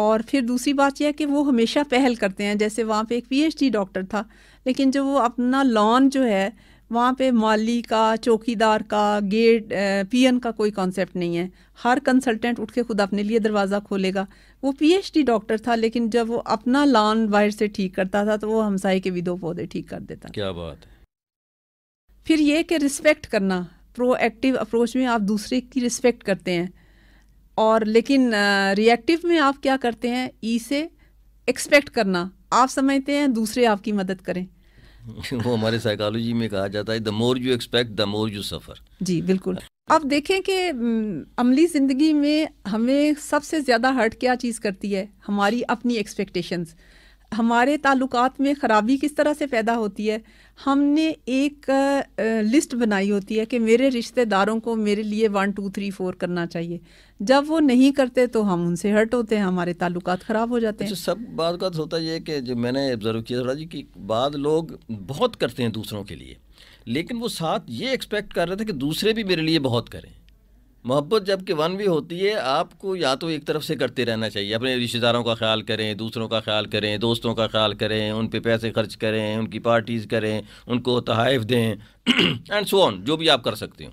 और फिर दूसरी बात यह है कि वो हमेशा पहल करते हैं जैसे वहाँ पे एक पीएचडी डॉक्टर था लेकिन जो वो अपना लॉन जो है वहाँ पे माली का चौकीदार का गेट पीएन का कोई कॉन्सेप्ट नहीं है हर कंसल्टेंट उठ के खुद अपने लिए दरवाज़ा खोलेगा वो पीएचडी डॉक्टर था लेकिन जब वो अपना लॉन वायर से ठीक करता था तो वो हमसाई के भी दो पौधे ठीक कर देता क्या बात है फिर ये कि रिस्पेक्ट करना प्रोएक्टिव अप्रोच में आप दूसरे की रिस्पेक्ट करते हैं और लेकिन रिएक्टिव में आप क्या करते हैं ई e से एक्सपेक्ट करना आप समझते हैं दूसरे आपकी मदद करें वो हमारे साइकोलॉजी में कहा जाता है the more you expect the more you suffer जी बिल्कुल अब देखें कि अमली ज़िंदगी में हमें सबसे ज़्यादा हर्ट क्या चीज़ करती है हमारी अपनी एक्सपेक्टेशंस हमारे ताल्लुकात में ख़राबी किस तरह से पैदा होती है हमने एक लिस्ट बनाई होती है कि मेरे रिश्तेदारों को मेरे लिए वन टू थ्री फोर करना चाहिए जब वो नहीं करते तो हम उनसे हर्ट होते हैं हमारे ताल्लुक ख़राब हो जाते अच्छा, हैं सब बात का तो होता है कि जो मैंने ऑब्ज़र्व किया थोड़ा जी कि बाद लोग बहुत करते हैं दूसरों के लिए लेकिन वो साथ ये एक्सपेक्ट कर रहे थे कि दूसरे भी मेरे लिए बहुत करें मोहब्बत जबकि वन भी होती है आपको या तो एक तरफ से करते रहना चाहिए अपने रिश्तेदारों का ख्याल करें दूसरों का ख्याल करें दोस्तों का ख्याल करें उन पे पैसे खर्च करें उनकी पार्टीज़ करें उनको तहफ़ दें एंड सो ऑन जो भी आप कर सकते हो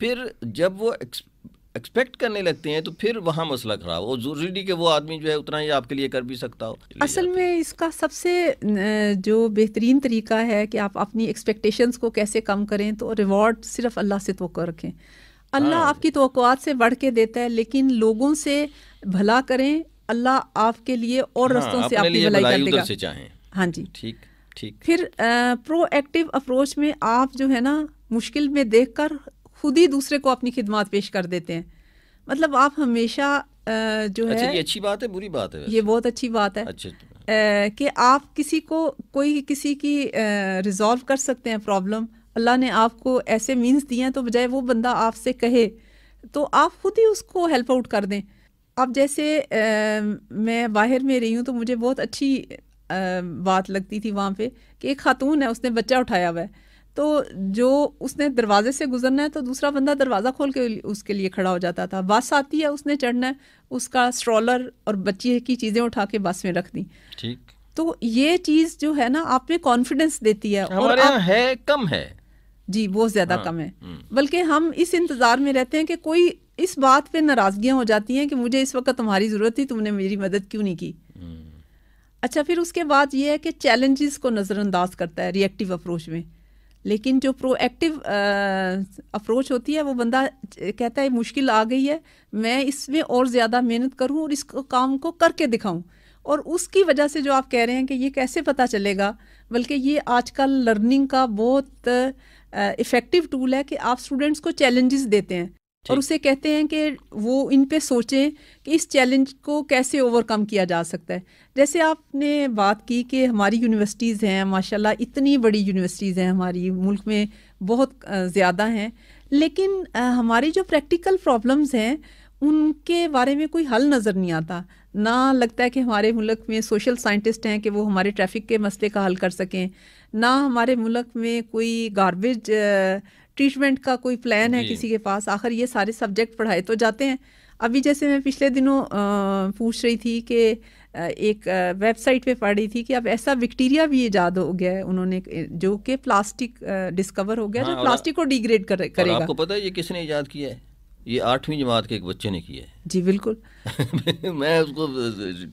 फिर जब वो एक्सपेक्ट करने लगते हैं तो फिर वहाँ मसला खराब हो जरूरी कि वो आदमी जो है उतना ही आपके लिए कर भी सकता हो असल में इसका सबसे जो बेहतरीन तरीका है कि आप अपनी एक्सपेक्टेशंस को कैसे कम करें तो रिवॉर्ड सिर्फ अल्लाह से तो रखें अल्लाह हाँ। आपकी तो से बढ़ के देता है लेकिन लोगों से भला करें अल्लाह आपके लिए और हाँ, रस्तों से आपकी भलाई कर देगा हाँ जी ठीक ठीक फिर प्रोएक्टिव अप्रोच में आप जो है ना मुश्किल में देख कर खुद ही दूसरे को अपनी खिदमत पेश कर देते हैं मतलब आप हमेशा जो अच्छा, है ये अच्छी बात है बुरी बात है ये बहुत अच्छी बात है अच्छा, अच्छा। कि आप किसी को कोई किसी की रिजॉल्व कर सकते हैं प्रॉब्लम अल्लाह ने आपको ऐसे मीन्स दिए हैं तो बजाय वो बंदा आपसे कहे तो आप खुद ही उसको हेल्प आउट कर दें आप जैसे आ, मैं बाहर में रही हूँ तो मुझे बहुत अच्छी आ, बात लगती थी वहाँ पे कि एक खातून है उसने बच्चा उठाया हुआ है तो जो उसने दरवाजे से गुजरना है तो दूसरा बंदा दरवाज़ा खोल के उसके लिए खड़ा हो जाता था बस आती है उसने चढ़ना है उसका स्ट्रॉलर और बच्चे की चीज़ें उठा के बस में रख दी ठीक तो ये चीज़ जो है ना आप में कॉन्फिडेंस देती है और आप, है कम है जी बहुत ज्यादा हाँ, कम है हम्म। बल्कि हम इस इंतजार में रहते हैं कि कोई इस बात पे नाराजगियां हो जाती हैं कि मुझे इस वक्त तुम्हारी जरूरत थी तुमने मेरी मदद क्यों नहीं की हम्म। अच्छा फिर उसके बाद ये है कि चैलेंजेस को नज़रअंदाज करता है रिएक्टिव अप्रोच में लेकिन जो प्रोएक्टिव अप्रोच होती है वो बंदा कहता है मुश्किल आ गई है मैं इसमें और ज़्यादा मेहनत करूँ और इस काम को करके दिखाऊँ और उसकी वजह से जो आप कह रहे हैं कि ये कैसे पता चलेगा बल्कि ये आजकल लर्निंग का बहुत इफ़ेक्टिव uh, टूल है कि आप स्टूडेंट्स को चैलेंजेस देते हैं और उसे कहते हैं कि वो इन पे सोचें कि इस चैलेंज को कैसे ओवरकम किया जा सकता है जैसे आपने बात की कि हमारी यूनिवर्सिटीज़ हैं माशाल्लाह इतनी बड़ी यूनिवर्सिटीज़ हैं हमारी मुल्क में बहुत ज़्यादा हैं लेकिन हमारी जो प्रैक्टिकल प्रॉब्लम्स हैं उनके बारे में कोई हल नज़र नहीं आता ना लगता है कि हमारे मुल्क में सोशल साइंटिस्ट हैं कि वो हमारे ट्रैफिक के मसले का हल कर सकें ना हमारे मुल्क में कोई गारबेज ट्रीटमेंट का कोई प्लान है किसी के पास आखिर ये सारे सब्जेक्ट पढ़ाए तो जाते हैं अभी जैसे मैं पिछले दिनों पूछ रही थी कि एक वेबसाइट पे पढ़ रही थी कि अब ऐसा विक्टीरिया भी ईजाद हो गया है उन्होंने जो कि प्लास्टिक डिस्कवर हो गया हाँ, जो प्लास्टिक को डिग्रेड कर, करेगा आपको पता है ये किसने ईजाद किया है ये आठवीं जमात के एक बच्चे ने किया है जी बिल्कुल मैं उसको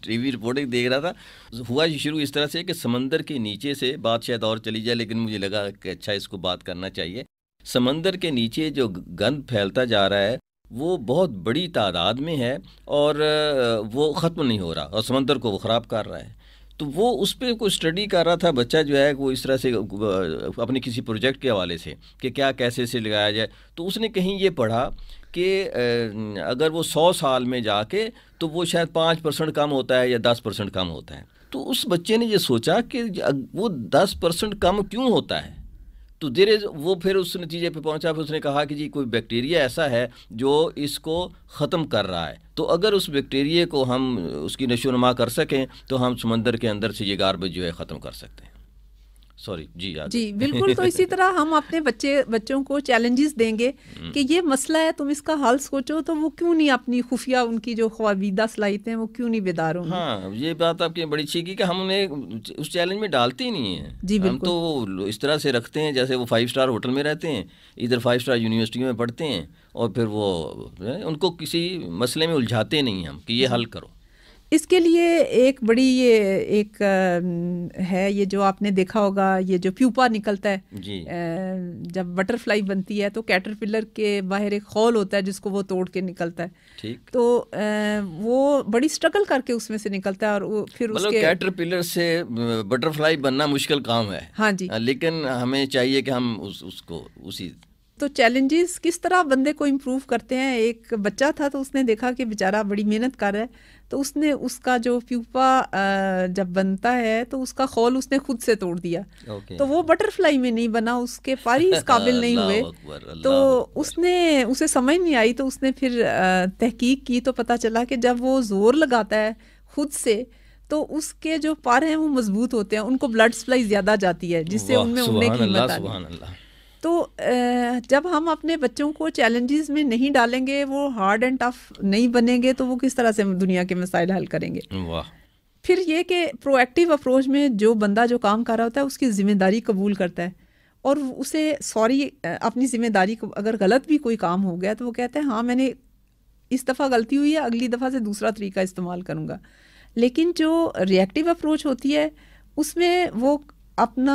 टीवी रिपोर्टिंग देख रहा था हुआ शुरू इस तरह से कि समंदर के नीचे से बात शायद और चली जाए लेकिन मुझे लगा कि अच्छा इसको बात करना चाहिए समंदर के नीचे जो गंद फैलता जा रहा है वो बहुत बड़ी तादाद में है और वो ख़त्म नहीं हो रहा और समंदर को वो ख़राब कर रहा है तो वो उस पर कोई स्टडी कर रहा था बच्चा जो है वो इस तरह से अपने किसी प्रोजेक्ट के हवाले से कि क्या कैसे से लगाया जाए तो उसने कहीं ये पढ़ा कि अगर वो सौ साल में जाके तो वो शायद पाँच परसेंट कम होता है या दस परसेंट कम होता है तो उस बच्चे ने ये सोचा कि वो दस परसेंट कम क्यों होता है तो धीरे वो फिर उस नतीजे पे पहुंचा फिर उसने कहा कि जी कोई बैक्टीरिया ऐसा है जो इसको ख़त्म कर रहा है तो अगर उस बैक्टीरिया को हम उसकी नशोनमा कर सकें तो हम समंदर के अंदर से ये गारबेज जो है ख़त्म कर सकते हैं सॉरी जी जी बिल्कुल तो इसी तरह हम अपने बच्चे बच्चों को चैलेंजेस देंगे हम्म। कि ये मसला है तुम इसका हल सोचो तो वो क्यों नहीं अपनी खुफिया उनकी जो ख्वाबीदा सलाहित हैं वो क्यों नहीं बेदार होंगे हाँ ये बात आपकी बड़ी अच्छी की कि हम उन्हें उस चैलेंज में डालते ही नहीं है जी हम तो इस तरह से रखते हैं जैसे वो फाइव स्टार होटल में रहते हैं इधर फाइव स्टार यूनिवर्सिटी में पढ़ते हैं और फिर वो उनको किसी मसले में उलझाते नहीं हम कि ये हल करो इसके लिए एक बड़ी ये एक है ये जो आपने देखा होगा ये जो प्यूपा निकलता है जब बटरफ्लाई बनती है तो कैटरपिलर के बाहर एक खोल होता है जिसको वो तोड़ के निकलता है ठीक तो वो बड़ी स्ट्रगल करके उसमें से निकलता है और फिर मतलब उसके कैटरपिलर से बटरफ्लाई बनना मुश्किल काम है हाँ जी लेकिन हमें चाहिए कि हम उस, उसको उसी तो चैलेंजेस किस तरह बंदे को इम्प्रूव करते हैं एक बच्चा था तो उसने देखा कि बेचारा बड़ी मेहनत कर रहा है तो उसने उसका जो प्यूपा जब बनता है तो उसका खोल उसने खुद से तोड़ दिया okay. तो वो बटरफ्लाई में नहीं बना उसके इस काबिल नहीं हुए तो उसने उसे समझ नहीं आई तो उसने फिर तहकीक की तो पता चला कि जब वो ज़ोर लगाता है खुद से तो उसके जो पारे हैं वो मजबूत होते हैं उनको ब्लड सप्लाई ज़्यादा जाती है जिससे उनमें उन्हें कीमत तो जब हम अपने बच्चों को चैलेंजेस में नहीं डालेंगे वो हार्ड एंड टफ नहीं बनेंगे तो वो किस तरह से दुनिया के मसाइल हल करेंगे फिर ये कि प्रोएक्टिव अप्रोच में जो बंदा जो काम कर रहा होता है उसकी ज़िम्मेदारी कबूल करता है और उसे सॉरी अपनी ज़िम्मेदारी अगर गलत भी कोई काम हो गया तो वो कहते हैं हाँ मैंने इस दफ़ा गलती हुई है अगली दफ़ा से दूसरा तरीका इस्तेमाल करूँगा लेकिन जो रिएक्टिव अप्रोच होती है उसमें वो अपना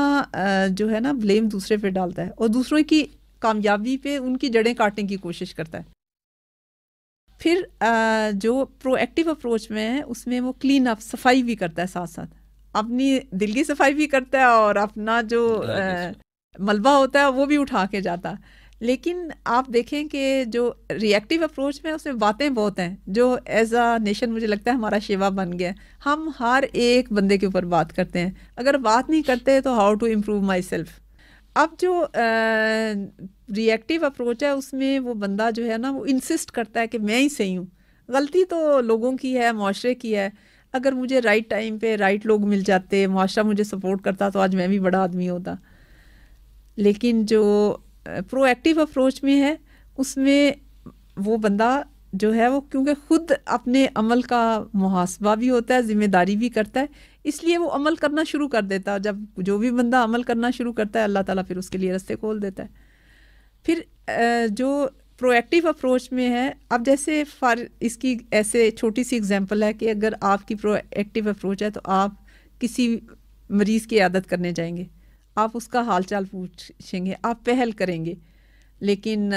जो है ना ब्लेम दूसरे पे डालता है और दूसरों की कामयाबी पे उनकी जड़ें काटने की कोशिश करता है फिर जो प्रोएक्टिव अप्रोच में है उसमें वो क्लीन अप सफाई भी करता है साथ साथ अपनी दिल की सफाई भी करता है और अपना जो मलबा होता है वो भी उठा के जाता है लेकिन आप देखें कि जो रिएक्टिव अप्रोच में उसमें बातें बहुत हैं जो एज आ नेशन मुझे लगता है हमारा शेवा बन गया हम हर एक बंदे के ऊपर बात करते हैं अगर बात नहीं करते तो how to improve myself अब जो रिएक्टिव अप्रोच है उसमें वो बंदा जो है ना वो इंसिस्ट करता है कि मैं ही सही हूँ गलती तो लोगों की है माशरे की है अगर मुझे राइट टाइम पे राइट लोग मिल जाते माशरा मुझे सपोर्ट करता तो आज मैं भी बड़ा आदमी होता लेकिन जो प्रोएक्टिव अप्रोच में है उसमें वो बंदा जो है वो क्योंकि ख़ुद अपने अमल का मुहासबा भी होता है ज़िम्मेदारी भी करता है इसलिए वो अमल करना शुरू कर देता है जब जो भी बंदा अमल करना शुरू करता है अल्लाह ताला फिर उसके लिए रस्ते खोल देता है फिर जो प्रोएक्टिव अप्रोच में है अब जैसे फार इसकी ऐसे छोटी सी एग्जांपल है कि अगर आपकी प्रोएक्टिव अप्रोच है तो आप किसी मरीज़ की आदत करने जाएंगे आप उसका हालचाल पूछेंगे आप पहल करेंगे लेकिन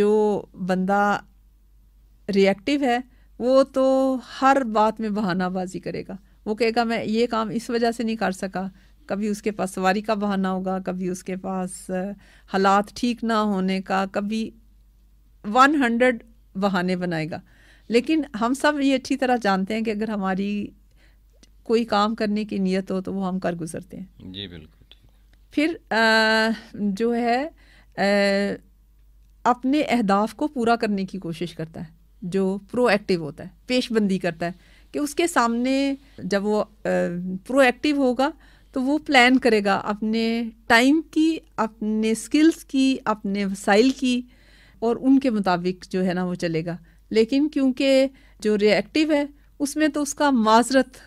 जो बंदा रिएक्टिव है वो तो हर बात में बहानाबाजी करेगा वो कहेगा मैं ये काम इस वजह से नहीं कर सका कभी उसके पास सवारी का बहाना होगा कभी उसके पास हालात ठीक ना होने का कभी वन हंड्रेड बहाने बनाएगा लेकिन हम सब ये अच्छी तरह जानते हैं कि अगर हमारी कोई काम करने की नीयत हो तो वो हम कर गुजरते हैं जी बिल्कुल फिर आ, जो है आ, अपने अहदाफ को पूरा करने की कोशिश करता है जो प्रोएक्टिव होता है पेशबंदी करता है कि उसके सामने जब वो प्रोएक्टिव होगा तो वो प्लान करेगा अपने टाइम की अपने स्किल्स की अपने वसाइल की और उनके मुताबिक जो है ना वो चलेगा लेकिन क्योंकि जो रिएक्टिव है उसमें तो उसका माजरत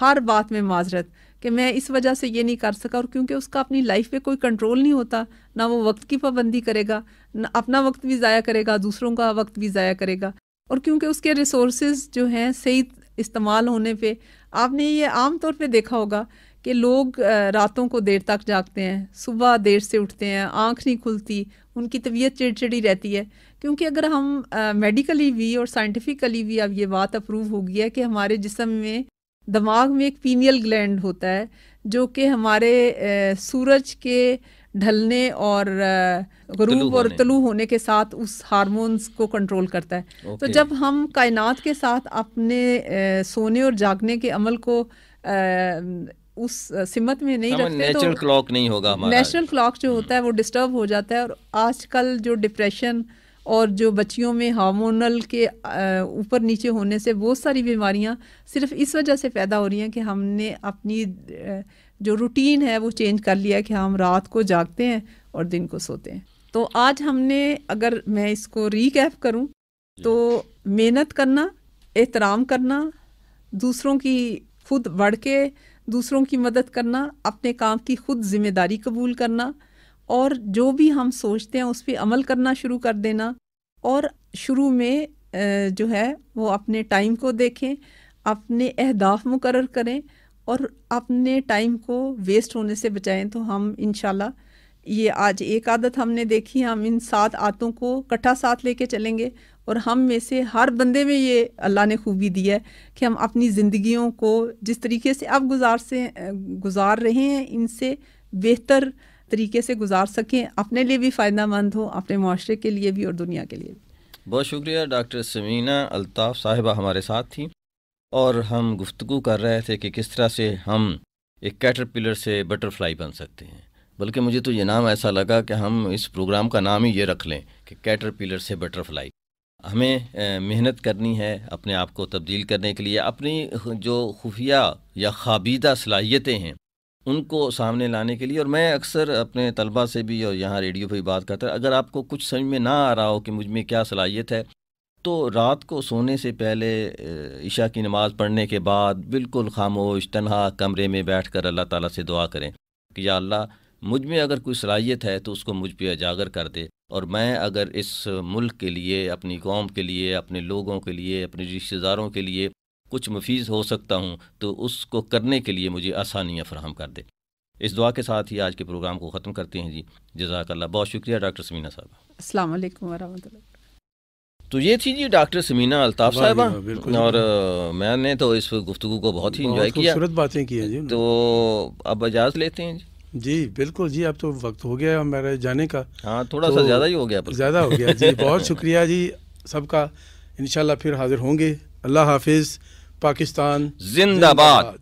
हर बात में माजरत कि मैं इस वजह से ये नहीं कर सका और क्योंकि उसका अपनी लाइफ पे कोई कंट्रोल नहीं होता ना वो वक्त की पाबंदी करेगा ना अपना वक्त भी ज़ाया करेगा दूसरों का वक्त भी ज़ाया करेगा और क्योंकि उसके रिसोर्स जो हैं सही इस्तेमाल होने पर आपने ये आम तौर पर देखा होगा कि लोग रातों को देर तक जागते हैं सुबह देर से उठते हैं आँख नहीं खुलती उनकी तबीयत चिड़चिड़ी रहती है क्योंकि अगर हम मेडिकली भी और साइंटिफिकली भी अब ये बात अप्रूव हो गई है कि हमारे जिसम में दिमाग में एक पीनियल ग्लैंड होता है जो कि हमारे सूरज के ढलने और गरूब और तलु होने के साथ उस हार्मोन्स को कंट्रोल करता है तो जब हम कायनात के साथ अपने सोने और जागने के अमल को उस सिमत में नहीं रखते नेचुरल तो क्लॉक नहीं होगा नेचुरल क्लॉक जो होता है वो डिस्टर्ब हो जाता है और आजकल जो डिप्रेशन और जो बच्चियों में हार्मोनल के ऊपर नीचे होने से बहुत सारी बीमारियां सिर्फ इस वजह से पैदा हो रही हैं कि हमने अपनी जो रूटीन है वो चेंज कर लिया कि हम रात को जागते हैं और दिन को सोते हैं तो आज हमने अगर मैं इसको रिकैप करूं तो मेहनत करना एहतराम करना दूसरों की खुद बढ़ के दूसरों की मदद करना अपने काम की खुद जिम्मेदारी कबूल करना और जो भी हम सोचते हैं उस पर अमल करना शुरू कर देना और शुरू में जो है वो अपने टाइम को देखें अपने अहदाफ मुकर करें और अपने टाइम को वेस्ट होने से बचाएं तो हम इन ये आज एक आदत हमने देखी हम इन सात आदतों को कट्ठा साथ लेके चलेंगे और हम में से हर बंदे में ये अल्लाह ने खूबी दी है कि हम अपनी ज़िंदगियों को जिस तरीके से अब गुजार से गुजार रहे हैं इनसे बेहतर तरीके से गुजार सकें अपने लिए भी फ़ायदा मंद हो अपने माशरे के लिए भी और दुनिया के लिए भी बहुत शुक्रिया डॉक्टर समीना अल्ताफ़ साहिबा हमारे साथ थी और हम गुफ्तु कर रहे थे कि किस तरह से हम एक कैटरपिलर से बटरफ्लाई बन सकते हैं बल्कि मुझे तो ये नाम ऐसा लगा कि हम इस प्रोग्राम का नाम ही ये रख लें कि कैटरपिलर से बटरफ्लाई हमें मेहनत करनी है अपने आप को तब्दील करने के लिए अपनी जो खुफिया या खाबीदा सलाहियतें हैं उनको सामने लाने के लिए और मैं अक्सर अपने तलबा से भी और यहाँ रेडियो पर भी बात करता अगर आपको कुछ समझ में ना आ रहा हो कि मुझ में क्या सलाहियत है तो रात को सोने से पहले ईशा की नमाज़ पढ़ने के बाद बिल्कुल खामोश तनहा कमरे में बैठ कर अल्लाह ताला से दुआ करें कि या अल्लाह मुझ में अगर कोई सलाहियत है तो उसको मुझ पर उजागर कर दे और मैं अगर इस मुल्क के लिए अपनी कौम के लिए अपने लोगों के लिए अपने रिश्तेदारों के लिए कुछ मफीज हो सकता हूँ तो उसको करने के लिए मुझे आसानियाँ फराहम कर दे इस दुआ के साथ ही आज के प्रोग्राम को ख़त्म करते हैं जी जजाकल्ला बहुत शुक्रिया डॉक्टर समीना साहब अस्सलाम तो ये थी जी डॉक्टर समीना अल्ताफ साहबा और मैंने तो इस गुफ्तु को बहुत ही इंजॉय किया खूबसूरत बातें की जी तो अब इजाज़ लेते हैं जी जी बिल्कुल जी अब तो वक्त हो गया हमारे जाने का हाँ थोड़ा तो सा ज़्यादा ही हो गया ज़्यादा हो गया जी बहुत शुक्रिया जी सबका इन फिर हाजिर होंगे अल्लाह हाफिज़ पाकिस्तान जिंदाबाद